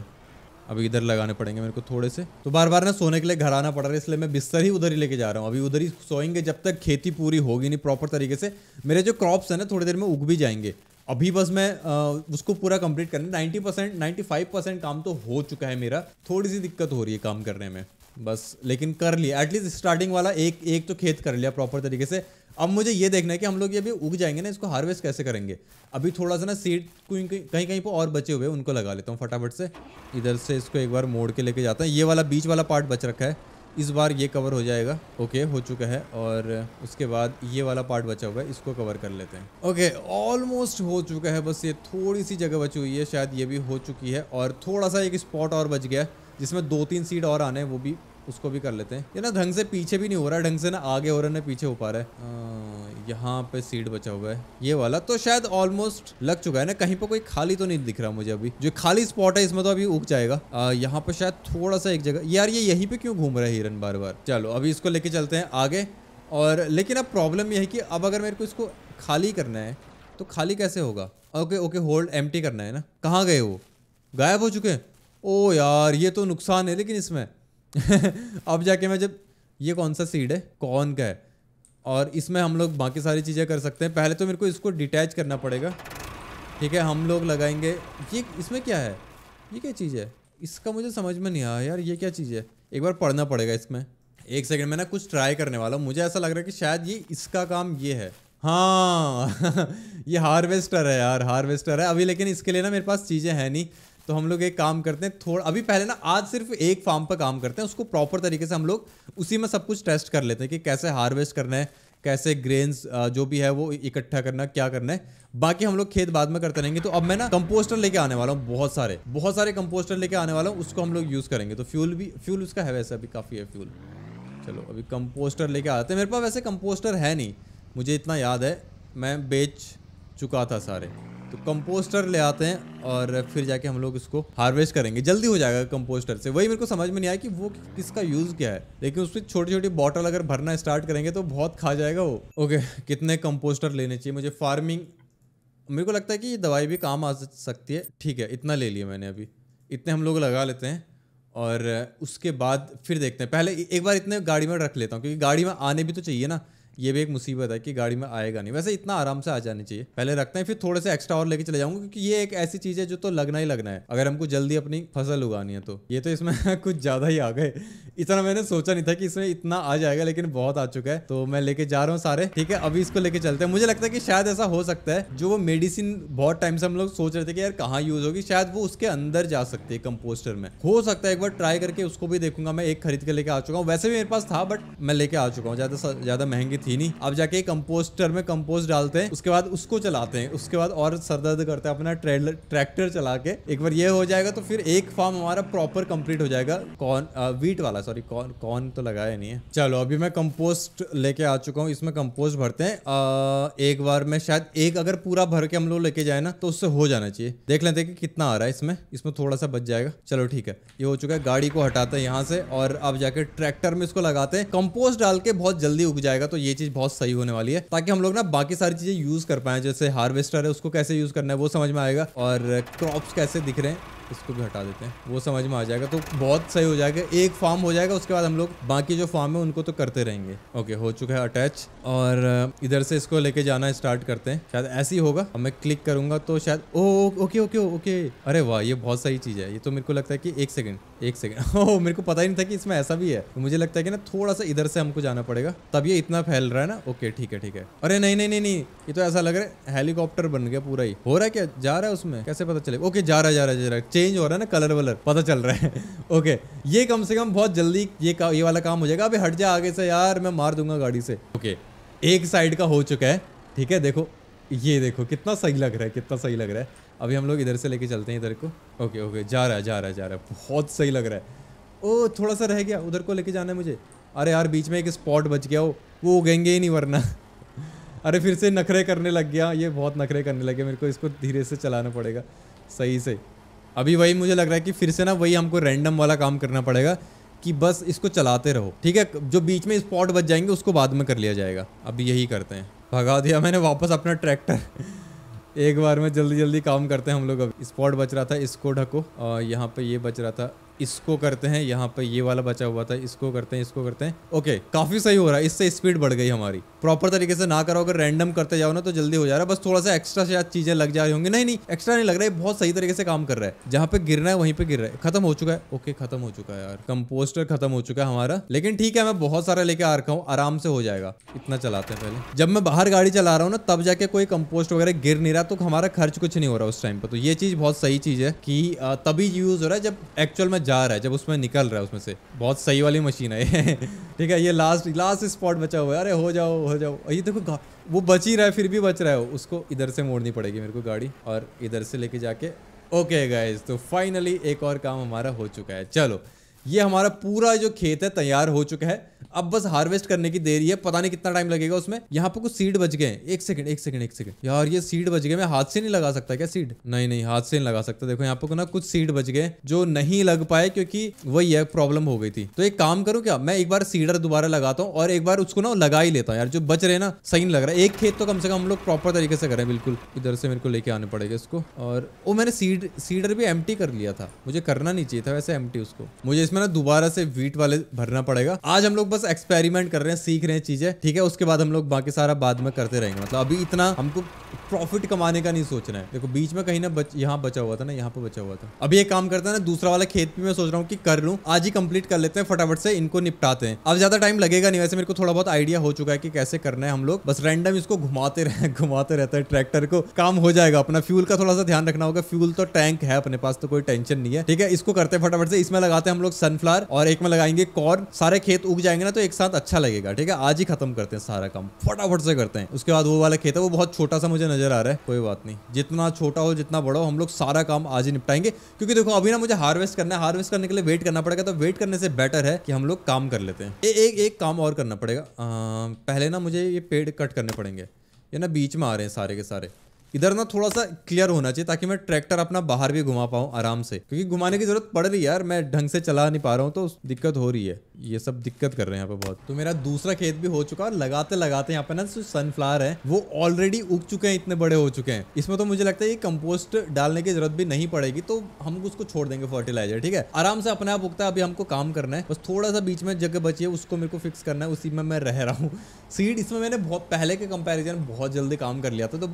अब इधर लगाने पड़ेंगे मेरे को थोड़े से तो बार बार ना सोने के लिए घर आना पड़ रहा है इसलिए मैं बिस्तर ही उधर ही लेके जा रहा हूँ अभी उधर ही सोएंगे जब तक खेती पूरी होगी नहीं प्रॉपर तरीके से मेरे जो क्रॉप्स हैं ना थोड़ी देर में उग भी जाएंगे अभी बस मैं आ, उसको पूरा कंप्लीट करना ninety percent ninety five percent काम तो हो चुका है मेरा थोड़ी सी दिक्कत हो रही है काम करने में बस लेकिन कर लिया एटलीस्ट स्टार्टिंग वाला एक एक तो खेत कर लिया प्रॉपर तरीके से अब मुझे ये देखना है कि हम लोग ये अभी उग जाएंगे ना इसको हार्वेस्ट कैसे करेंगे अभी थोड़ा सा ना सीड कहीं कहीं पर और बचे हुए उनको लगा लेता हूँ फटाफट से इधर से इसको एक बार मोड़ के लेके जाता हूँ ये वाला बीच वाला पार्ट बच रखा है इस बार ये कवर हो जाएगा ओके हो चुका है और उसके बाद ये वाला पार्ट बचा हुआ है इसको कवर कर लेते हैं ओके ऑलमोस्ट हो चुका है बस ये थोड़ी सी जगह बची हुई है शायद ये भी हो चुकी है और थोड़ा सा एक स्पॉट और बच गया जिसमें दो तीन सीट और आने वो भी उसको भी कर लेते हैं ये ना ढंग से पीछे भी नहीं हो रहा ढंग से ना आगे हो रहा है ना पीछे हो पा रहा है यहाँ पे सीट बचा हुआ है ये वाला तो शायद ऑलमोस्ट लग चुका है ना कहीं पर कोई खाली तो नहीं दिख रहा मुझे अभी जो खाली स्पॉट है इसमें तो अभी उग जाएगा यहाँ पर शायद थोड़ा सा एक जगह यार ये यहीं पर क्यों घूम रहा है हिरन बार बार चलो अभी इसको लेके चलते हैं आगे और लेकिन अब प्रॉब्लम यह है कि अब अगर मेरे को इसको खाली करना है तो खाली कैसे होगा ओके ओके होल्ड एम करना है ना कहाँ गए वो गायब हो चुके हैं ओ यार ये तो नुकसान है लेकिन इसमें *laughs* अब जाके मैं जब ये कौन सा सीड है कौन का है और इसमें हम लोग बाकी सारी चीज़ें कर सकते हैं पहले तो मेरे को इसको डिटैच करना पड़ेगा ठीक है हम लोग लगाएंगे ये इसमें क्या है ये क्या चीज़ है इसका मुझे समझ में नहीं आया यार ये क्या चीज़ है एक बार पढ़ना पड़ेगा इसमें एक सेकंड में ना कुछ ट्राई करने वाला हूँ मुझे ऐसा लग रहा है कि शायद ये इसका काम ये है हाँ *laughs* ये हार्वेस्टर है यार हार्वेस्टर है अभी लेकिन इसके लिए ना मेरे पास चीज़ें हैं नहीं तो हम लोग एक काम करते हैं थोड़ा अभी पहले ना आज सिर्फ एक फार्म पर काम करते हैं उसको प्रॉपर तरीके से हम लोग उसी में सब कुछ टेस्ट कर लेते हैं कि कैसे हार्वेस्ट करना है कैसे ग्रेन्स जो भी है वो इकट्ठा करना क्या करना है बाकी हम लोग खेत बाद में करते रहेंगे तो अब मैं ना कंपोस्टर लेके आने वाला हूँ बहुत सारे बहुत सारे कंपोस्टर लेके आने वाला हूँ उसको हम लोग यूज़ करेंगे तो फ्यूल भी फ्यूल उसका है वैसे अभी काफ़ी है फ्यूल चलो अभी कंपोस्टर लेके आते हैं मेरे पास वैसे कंपोस्टर है नहीं मुझे इतना याद है मैं बेच चुका था सारे तो कंपोस्टर ले आते हैं और फिर जाके हम लोग इसको हार्वेस्ट करेंगे जल्दी हो जाएगा कंपोस्टर से वही मेरे को समझ में नहीं आया कि वो किसका यूज़ क्या है लेकिन उसमें छोटी छोटी बॉटल अगर भरना स्टार्ट करेंगे तो बहुत खा जाएगा वो ओके कितने कंपोस्टर लेने चाहिए मुझे फार्मिंग मेरे को लगता है कि ये दवाई भी काम आ सकती है ठीक है इतना ले लिया मैंने अभी इतने हम लोग लगा लेते हैं और उसके बाद फिर देखते हैं पहले एक बार इतने गाड़ी में रख लेता हूँ क्योंकि गाड़ी में आने भी तो चाहिए ना ये भी एक मुसीबत है कि गाड़ी में आएगा नहीं वैसे इतना आराम से आ जानी चाहिए पहले रखते हैं फिर थोड़े से एक्स्ट्रा और लेके चले जाऊंगा क्योंकि ये एक ऐसी चीज है जो तो लगना ही लगना है अगर हमको जल्दी अपनी फसल उगानी है तो ये तो इसमें *laughs* कुछ ज्यादा ही आ गए इतना मैंने सोचा नहीं था कि इसमें इतना आ जाएगा लेकिन बहुत आ चुका है तो मैं लेके जा रहा हूँ सारे ठीक है अभी इसको लेके चलते हैं मुझे लगता है कि शायद ऐसा हो सकता है जो वो मेडिसिन बहुत टाइम से हम लोग सोच रहे थे कि यार कहाँ यूज होगी शायद वो उसके अंदर जा सकती है कंपोस्टर में हो सकता है एक बार ट्राई करके उसको भी देखूंगा मैं एक खरीद के लेके आ चुका हूँ वैसे भी मेरे पास था बट मैं लेके आ चुका हूँ ज्यादा ज्यादा महंगी थी नहीं अब जाके कंपोस्टर में कंपोस्ट डालते हैं उसके बाद उसको चलाते हैं उसके बाद और सरदर्द करते हैं अपना ट्रैक्टर चला के एक बार ये हो जाएगा तो फिर एक फार्म हमारा प्रॉपर कंप्लीट हो जाएगा कॉर्न वीट uh, वाला सॉरी कॉर्न कॉर्न तो लगाया नहीं है चलो अभी मैं कंपोस्ट लेके आ चुका हूँ इसमें कंपोस्ट भरते हैं आ, uh, एक बार में शायद एक अगर पूरा भर के हम लोग लेके जाए ना तो उससे हो जाना चाहिए देख लेते कि कितना आ रहा है इसमें इसमें थोड़ा सा बच जाएगा चलो ठीक है ये हो चुका है गाड़ी को हटाते हैं यहाँ से और अब जाके ट्रैक्टर में इसको लगाते हैं कंपोस्ट डाल के बहुत जल्दी उग जाएगा तो ये ये चीज बहुत सही होने वाली है ताकि हम लोग ना बाकी सारी चीजें यूज कर पाए जैसे हार्वेस्टर है उसको कैसे यूज करना है वो समझ में आएगा और क्रॉप कैसे दिख रहे हैं इसको भी हटा देते हैं वो समझ में आ जाएगा तो बहुत सही हो जाएगा एक फार्म हो जाएगा उसके बाद हम लोग बाकी जो फार्म है उनको तो करते रहेंगे ओके हो चुका है अटैच और इधर से इसको लेके जाना स्टार्ट करते हैं शायद ऐसे ही होगा मैं क्लिक करूंगा तो शायद ओ ओके ओके ओके अरे वाह ये बहुत सही चीज़ है ये तो मेरे को लगता है की एक सेकेंड एक सेकेंड *laughs* ओह मेरे को पता ही नहीं था कि इसमें ऐसा भी है तो मुझे लगता है कि ना थोड़ा सा इधर से हमको जाना पड़ेगा तब ये इतना फैल रहा है ना ओके ठीक है ठीक है अरे नहीं नहीं नहीं नहीं ये तो ऐसा लग रहा है हेलीकॉप्टर बन गया पूरा ही हो रहा है क्या जा रहा है उसमें कैसे पता चले ओके जा रहा जा रहा जा रहा चेंज हो रहा है ना कलर वलर पता चल रहा है ओके *laughs* ये कम से कम बहुत जल्दी ये का, ये वाला काम हो जाएगा अभी हट जा आगे से यार मैं मार दूंगा गाड़ी से ओके एक साइड का हो चुका है ठीक है देखो ये देखो कितना सही लग रहा है कितना सही लग रहा है अभी हम लोग इधर से लेके चलते हैं इधर को ओके ओके जा रहा है जा रहा है जा रहा है बहुत सही लग रहा है ओ थोड़ा सा रह गया उधर को लेके जाना है मुझे अरे यार बीच में एक स्पॉट बच गया हो वो उगेंगे ही नहीं वरना *laughs* अरे फिर से नखरे करने लग गया ये बहुत नखरे करने लग गया मेरे को इसको धीरे से चलाना पड़ेगा सही से अभी वही मुझे लग रहा है कि फिर से ना वही हमको रैंडम वाला काम करना पड़ेगा कि बस इसको चलाते रहो ठीक है जो बीच में स्पॉट बच जाएंगे उसको बाद में कर लिया जाएगा अभी यही करते हैं भगा दिया मैंने वापस अपना ट्रैक्टर *laughs* एक बार में जल्दी जल्दी काम करते हैं हम लोग अब स्पॉट बच रहा था इसको ढको और यहाँ पे ये बच रहा था इसको करते हैं यहाँ पे ये वाला बचा हुआ था इसको करते हैं इसको करते हैं ओके काफ़ी सही हो रहा है इससे स्पीड बढ़ गई हमारी प्रॉपर तरीके से ना करो अगर रैंडम करते जाओ ना तो जल्दी हो जा रहा है बस थोड़ा सा एक्स्ट्रा शायद चीज़ें लग जा रही होंगी नहीं नहीं एक्स्ट्रा नहीं लग रहा है बहुत सही तरीके से काम कर रहा है जहाँ पे गिरना है वहीं पे गिर रहा है खत्म हो चुका है ओके खत्म हो चुका है यार कंपोस्टर खत्म हो चुका है हमारा लेकिन ठीक है मैं बहुत सारा लेके आ रखा हूँ आराम से हो जाएगा इतना चलाते हैं पहले जब मैं बाहर गाड़ी चला रहा हूँ ना तब जाके कोई कंपोस्ट वगैरह गिर नहीं रहा तो हमारा खर्च कुछ नहीं हो रहा उस टाइम पर तो ये चीज़ बहुत सही चीज़ है कि तभी यूज़ हो रहा है जब एक्चुअल में जा रहा है जब उसमें निकल रहा है उसमें से बहुत सही वाली मशीन है *laughs* ठीक है ये लास्ट लास्ट स्पॉट बचा हुआ है अरे हो जाओ हो जाओ ये देखो वो बच ही रहा है फिर भी बच रहा है उसको इधर से मोड़नी पड़ेगी मेरे को गाड़ी और इधर से लेके जाके ओके गाइज तो फाइनली एक और काम हमारा हो चुका है चलो ये हमारा पूरा जो खेत है तैयार हो चुका है अब बस हार्वेस्ट करने की देरी है पता नहीं कितना टाइम लगेगा उसमें यहाँ पे कुछ सीड बच गए एक सेकंड एक सेकंड एक सेकंड यार ये सीड बच गए मैं हाथ से नहीं लगा सकता क्या सीड नहीं नहीं हाथ से नहीं लगा सकता देखो यहाँ पे ना कुछ सीड बच गए जो नहीं लग पाए क्योंकि वही है प्रॉब्लम हो गई थी तो एक काम करूँ क्या मैं एक बार सीडर दोबारा लगाता हूँ और एक बार उसको ना लगा ही लेता हूँ यार जो बच रहे ना सही नहीं लग रहा है एक खेत तो कम से कम हम लोग प्रॉपर तरीके से करें बिल्कुल इधर से मेरे को लेके आने पड़ेगा इसको और वो मैंने सीड सीडर भी एम कर लिया था मुझे करना नहीं चाहिए था वैसे एम उसको मुझे इसमें ना दोबारा से वीट वाले भरना पड़ेगा आज हम लोग बस बस एक्सपेरिमेंट कर रहे हैं सीख रहे हैं चीजें ठीक है उसके बाद हम लोग बाकी सारा बाद में करते रहेंगे मतलब अभी इतना हमको प्रॉफिट कमाने का नहीं सोचना है देखो बीच में कहीं ना बच यहाँ बचा हुआ था ना यहाँ पे बचा हुआ था अभी एक काम करता है ना दूसरा वाला खेत भी मैं सोच रहा हूँ कि कर लू आज ही कंप्लीट कर लेते हैं फटाफट से इनको निपटाते हैं अब ज्यादा टाइम लगेगा नहीं वैसे मेरे को थोड़ा बहुत आइडिया हो चुका है कि कैसे करना है हम लोग बस रैंडम इसको घुमाते रहे *laughs* घुमाते रहते हैं ट्रैक्टर को काम हो जाएगा अपना फ्यूल का थोड़ा सा ध्यान रखना होगा फ्यूल तो टैंक है अपने पास तो कोई टेंशन नहीं है ठीक है इसको करते हैं फटाफट से इसमें लगाते हैं हम लोग सनफ्लावर और एक में लगाएंगे कॉर्न सारे खेत उग जाएंगे ना तो एक साथ अच्छा लगेगा ठीक है आज ही खत्म करते हैं सारा काम फटाफट से करते हैं उसके बाद वो वाला खेत है वो बहुत छोटा सा मुझे नजर नजर आ रहा है कोई बात नहीं जितना छोटा हो जितना बड़ा हो हम लोग सारा काम आज ही निपटाएंगे क्योंकि देखो अभी ना मुझे हार्वेस्ट करना है हार्वेस्ट करने के लिए वेट करना पड़ेगा तो वेट करने से बेटर है कि हम लोग काम कर लेते हैं ए, एक एक काम और करना पड़ेगा आ, पहले ना मुझे ये पेड़ कट करने पड़ेंगे ये ना बीच में आ रहे हैं सारे के सारे इधर ना थोड़ा सा क्लियर होना चाहिए ताकि मैं ट्रैक्टर अपना बाहर भी घुमा पाऊँ आराम से क्योंकि घुमाने की जरूरत पड़ रही है यार मैं ढंग से चला नहीं पा रहा हूँ तो दिक्कत हो रही है ये सब दिक्कत कर रहे हैं यहाँ पे बहुत तो मेरा दूसरा खेत भी हो चुका है और लगाते लगाते यहाँ पे ना जो सनफ्लावर है वो ऑलरेडी उग चुके हैं इतने बड़े हो चुके हैं इसमें तो मुझे लगता है ये कंपोस्ट डालने की जरूरत भी नहीं पड़ेगी तो हम उसको छोड़ देंगे फर्टिलाइजर ठीक है आराम से अपने आप उगता है अभी हमको काम करना है बस थोड़ा सा बीच में जगह बची है उसको मेरे को फिक्स करना है उसी में मैं रह रहा हूँ सीड *laughs* इसमें मैंने बहुत पहले के कंपेरिजन बहुत जल्दी काम कर लिया था तो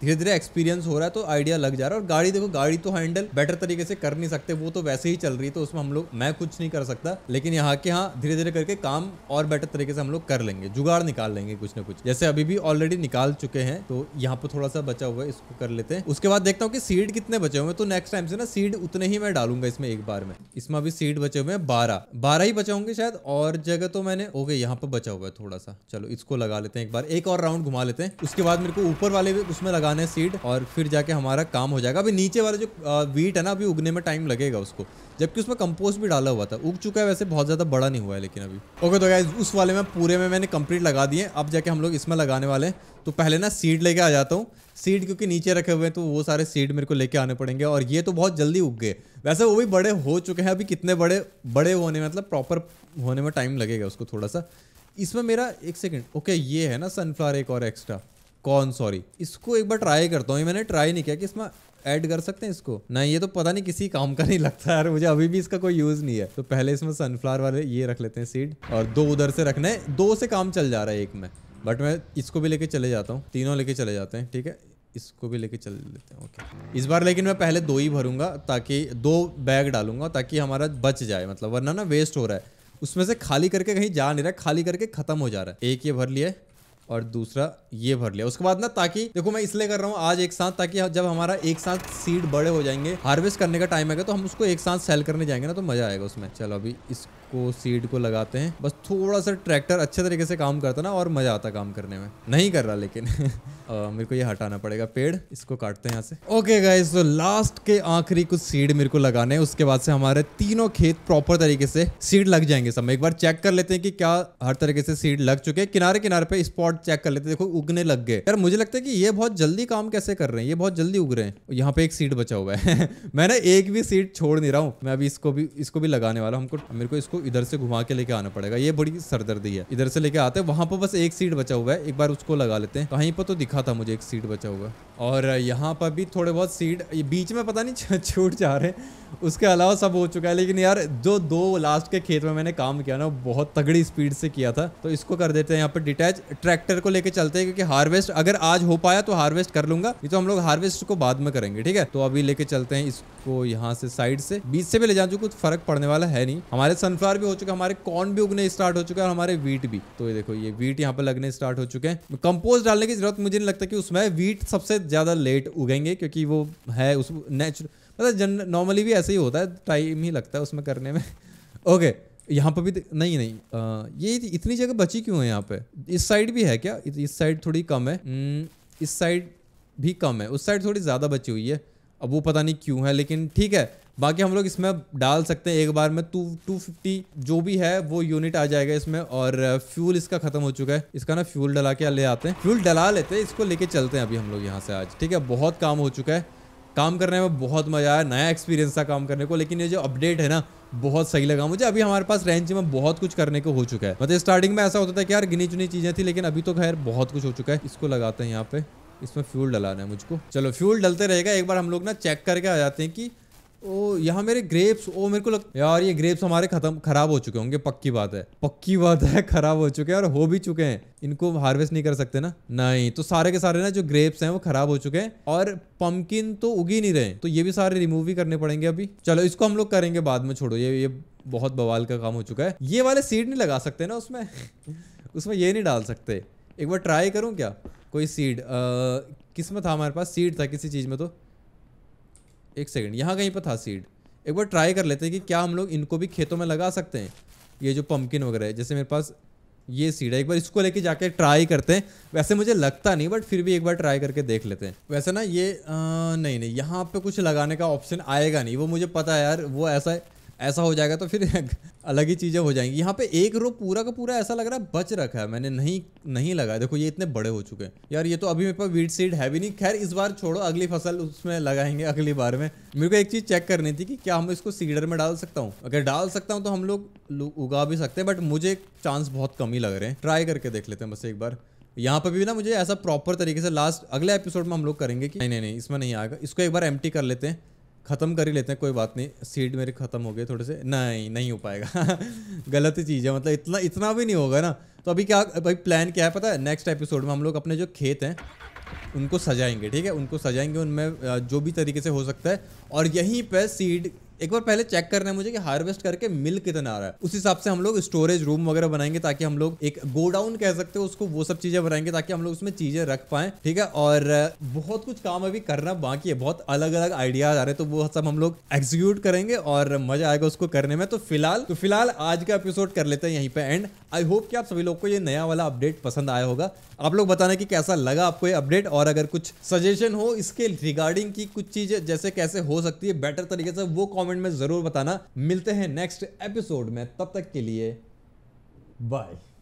धीरे धीरे एक्सपीरियंस हो रहा है तो आइडिया लग जा रहा है और गाड़ी देखो गाड़ी तो हैंडल बेटर तरीके से कर नहीं सकते वो तो वैसे ही चल रही है तो उसमें हम लोग मैं कुछ नहीं कर सकता लेकिन यहाँ के यहाँ धीरे धीरे करके काम और बेटर तरीके से हम लोग कर लेंगे जुगाड़ निकाल लेंगे कुछ ना कुछ जैसे अभी भी ऑलरेडी निकाल चुके हैं तो यहाँ पर थोड़ा सा बचा हुआ है इसको कर लेते हैं उसके बाद देखता हूँ कि सीड कितने बचे हुए तो नेक्स्ट टाइम से ना सीड उतने ही मैं डालूंगा इसमें एक बार में इसमें अभी सीड बचे हुए हैं बारह बारह ही बचे होंगे शायद और जगह तो मैंने ओके यहाँ पर बचा हुआ है थोड़ा सा चलो इसको लगा लेते हैं एक बार एक और राउंड घुमा लेते हैं उसके बाद मेरे को ऊपर वाले उसमें लगा लगाने सीड और फिर जाके हमारा काम हो जाएगा अभी नीचे वाला जो वीट है ना अभी उगने में टाइम लगेगा उसको जबकि उसमें कंपोस्ट भी डाला हुआ था उग चुका है वैसे बहुत ज़्यादा बड़ा नहीं हुआ है लेकिन अभी ओके तो गाइज उस वाले में पूरे में मैंने कंप्लीट लगा दिए अब जाके हम लोग इसमें लगाने वाले हैं तो पहले ना सीड लेके आ जाता हूँ सीड क्योंकि नीचे रखे हुए हैं तो वो सारे सीड मेरे को लेके आने पड़ेंगे और ये तो बहुत जल्दी उग गए वैसे वो भी बड़े हो चुके हैं अभी कितने बड़े बड़े होने में मतलब प्रॉपर होने में टाइम लगेगा उसको थोड़ा सा इसमें मेरा एक सेकेंड ओके ये है ना सनफ्लावर एक और एक्स्ट्रा कॉर्न सॉरी इसको एक बार ट्राई करता हूँ मैंने ट्राई नहीं किया कि इसमें ऐड कर सकते हैं इसको नहीं ये तो पता नहीं किसी काम का नहीं लगता यार मुझे अभी भी इसका कोई यूज नहीं है तो पहले इसमें सनफ्लावर वाले ये रख लेते हैं सीड और दो उधर से रखना है दो से काम चल जा रहा है एक में बट मैं इसको भी लेके चले जाता हूँ तीनों लेके चले जाते हैं ठीक है इसको भी लेके चल लेते हैं ओके इस बार लेकिन मैं पहले दो ही भरूंगा ताकि दो बैग डालूंगा ताकि हमारा बच जाए मतलब वरना ना वेस्ट हो रहा है उसमें से खाली करके कहीं जा नहीं रहा है खाली करके खत्म हो जा रहा है एक ये भर लिया और दूसरा ये भर लिया उसके बाद ना ताकि देखो मैं इसलिए कर रहा हूँ आज एक साथ ताकि जब हमारा एक साथ सीड बड़े हो जाएंगे हार्वेस्ट करने का टाइम आएगा तो हम उसको एक साथ सेल करने जाएंगे ना तो मजा आएगा उसमें चलो अभी इस इसको सीड को लगाते हैं बस थोड़ा सा ट्रैक्टर अच्छे तरीके से काम करता ना और मजा आता काम करने में नहीं कर रहा लेकिन आ, *laughs* मेरे को ये हटाना पड़ेगा पेड़ इसको काटते हैं यहाँ से ओके गाइस तो लास्ट के आखिरी कुछ सीड मेरे को लगाने उसके बाद से हमारे तीनों खेत प्रॉपर तरीके से सीड लग जाएंगे सब एक बार चेक कर लेते हैं कि क्या हर तरीके से सीड लग चुके हैं किनारे किनारे पे स्पॉट चेक कर लेते हैं देखो उगने लग गए यार मुझे लगता है कि ये बहुत जल्दी काम कैसे कर रहे हैं ये बहुत जल्दी उग रहे हैं यहाँ पे एक सीट बचा हुआ है *laughs* मैंने एक भी सीट छोड़ नहीं रहा हूँ मैं अभी इसको भी इसको भी लगाने वाला हमको मेरे को इसको इधर से घुमा के लेके आना पड़ेगा ये बड़ी सरदर्दी है इधर से लेके आते हैं वहां पर बस एक सीट बचा हुआ है एक बार उसको लगा लेते हैं कहीं पर तो दिखा था मुझे एक सीट बचा हुआ और यहाँ पर भी थोड़े बहुत सीट बीच में पता नहीं *laughs* छूट जा रहे हैं उसके अलावा सब हो चुका है लेकिन यार जो दो लास्ट के खेत में मैंने काम किया ना बहुत तगड़ी स्पीड से किया था तो इसको कर देते हैं यहाँ पर डिटैच ट्रैक्टर को लेके चलते हैं क्योंकि हार्वेस्ट अगर आज हो पाया तो हार्वेस्ट कर लूंगा ये तो हम लोग हार्वेस्ट को बाद में करेंगे ठीक है तो अभी लेके चलते हैं इसको यहाँ से साइड से बीच से भी ले जा चुके तो कुछ फर्क पड़ने वाला है नहीं हमारे सनफ्लावर भी हो चुके हमारे कॉर्न भी उगने स्टार्ट हो चुका है और हमारे वीट भी तो ये देखो ये वीट यहाँ पर लगने स्टार्ट हो चुके हैं कंपोज डालने की जरूरत मुझे नहीं लगता कि उसमें वीट सबसे ज्यादा लेट उगेंगे क्योंकि वो है उस नेचुरल मतलब नॉर्मली भी ऐसे ही होता है टाइम ही लगता है उसमें करने में ओके *laughs* यहाँ पर भी नहीं नहीं आ, ये इतनी जगह बची क्यों है यहाँ पे इस साइड भी है क्या इस साइड थोड़ी कम है hmm, इस साइड भी कम है उस साइड थोड़ी ज़्यादा बची हुई है अब वो पता नहीं क्यों है लेकिन ठीक है बाकी हम लोग इसमें डाल सकते हैं एक बार में टू टू फिफ्टी जो भी है वो यूनिट आ जाएगा इसमें और फ्यूल इसका खत्म हो चुका है इसका ना फ्यूल डला के ले आते हैं फ्यूल डला लेते हैं इसको लेके चलते हैं अभी हम लोग यहाँ से आज ठीक है बहुत काम हो चुका है काम करने में बहुत मज़ा आया नया एक्सपीरियंस था काम करने को लेकिन ये जो अपडेट है ना बहुत सही लगा मुझे अभी हमारे पास रेंज में बहुत कुछ करने को हो चुका है मतलब स्टार्टिंग में ऐसा होता था कि यार गिनी चुनी चीज़ें थी लेकिन अभी तो खैर बहुत कुछ हो चुका है इसको लगाते हैं यहाँ पे इसमें फ्यूल डलाना है मुझको चलो फ्यूल डलते रहेगा एक बार हम लोग ना चेक करके आ जाते हैं कि ओ यहाँ मेरे ग्रेप्स ओ मेरे को लग यार ये ग्रेप्स हमारे खत्म खराब हो चुके होंगे पक्की बात है पक्की बात है *laughs* खराब हो चुके हैं और हो भी चुके हैं इनको हार्वेस्ट नहीं कर सकते ना नहीं तो सारे के सारे ना जो ग्रेप्स हैं वो खराब हो चुके हैं और पम्पकिन तो उगी नहीं रहे तो ये भी सारे रिमूव ही करने पड़ेंगे अभी चलो इसको हम लोग करेंगे बाद में छोड़ो ये ये बहुत बवाल का काम हो चुका है ये वाले सीड नहीं लगा सकते ना उसमें *laughs* उसमें ये नहीं डाल सकते एक बार ट्राई करूँ क्या कोई सीड किस में था हमारे पास सीड था किसी चीज़ में तो एक सेकेंड यहाँ कहीं पर था सीड एक बार ट्राई कर लेते हैं कि क्या हम लोग इनको भी खेतों में लगा सकते हैं ये जो पम्पकिन वगैरह है जैसे मेरे पास ये सीड है एक बार इसको लेके जाके ट्राई करते हैं वैसे मुझे लगता नहीं बट फिर भी एक बार ट्राई करके देख लेते हैं वैसे ना ये आ, नहीं नहीं यहाँ पे कुछ लगाने का ऑप्शन आएगा नहीं वो मुझे पता है यार वो ऐसा है ऐसा हो जाएगा तो फिर *laughs* अलग ही चीज़ें हो जाएंगी यहाँ पे एक रो पूरा का पूरा ऐसा लग रहा है बच रखा है मैंने नहीं नहीं लगाया देखो ये इतने बड़े हो चुके हैं यार ये तो अभी मेरे पास वीट सीड है भी नहीं खैर इस बार छोड़ो अगली फसल उसमें लगाएंगे अगली बार में मेरे को एक चीज़ चेक करनी थी कि क्या हम इसको सीडर में डाल सकता हूँ अगर डाल सकता हूँ तो हम लोग उगा भी सकते हैं बट मुझे चांस बहुत कम ही लग रहे हैं ट्राई करके देख लेते हैं बस एक बार यहाँ पर भी ना मुझे ऐसा प्रॉपर तरीके से लास्ट अगले एपिसोड में हम लोग करेंगे कि नहीं नहीं नहीं इसमें नहीं आएगा इसको एक बार एम कर लेते हैं ख़त्म कर ही लेते हैं कोई बात नहीं सीड मेरे ख़त्म हो गए थोड़े से नहीं नहीं हो पाएगा *laughs* गलत ही चीज़ है मतलब इतना इतना भी नहीं होगा ना तो अभी क्या भाई प्लान क्या है पता है नेक्स्ट एपिसोड में हम लोग अपने जो खेत हैं उनको सजाएंगे ठीक है उनको सजाएंगे उनमें जो भी तरीके से हो सकता है और यहीं पर सीड एक बार पहले चेक करना है मुझे कि हार्वेस्ट करके मिल कितना आ रहा है उस हिसाब से हम लोग स्टोरेज रूम वगैरह बनाएंगे ताकि हम लोग एक गोडाउन कह सकते हो उसको वो सब चीजें बनाएंगे ताकि हम लोग उसमें चीजें रख पाए ठीक है और बहुत कुछ काम अभी करना बाकी है बहुत अलग अलग आइडियाज आ रहे हैं तो वो सब हम लोग एग्जीक्यूट करेंगे और मजा आएगा उसको करने में तो फिलहाल तो फिलहाल आज का एपिसोड कर लेते हैं यहीं पर एंड आई होप कि आप सभी लोग को ये नया वाला अपडेट पसंद आया होगा आप लोग बताना कि कैसा लगा आपको ये अपडेट और अगर कुछ सजेशन हो इसके रिगार्डिंग की कुछ चीजें जैसे कैसे हो सकती है बेटर तरीके से वो कमेंट में ज़रूर बताना मिलते हैं नेक्स्ट एपिसोड में तब तक के लिए बाय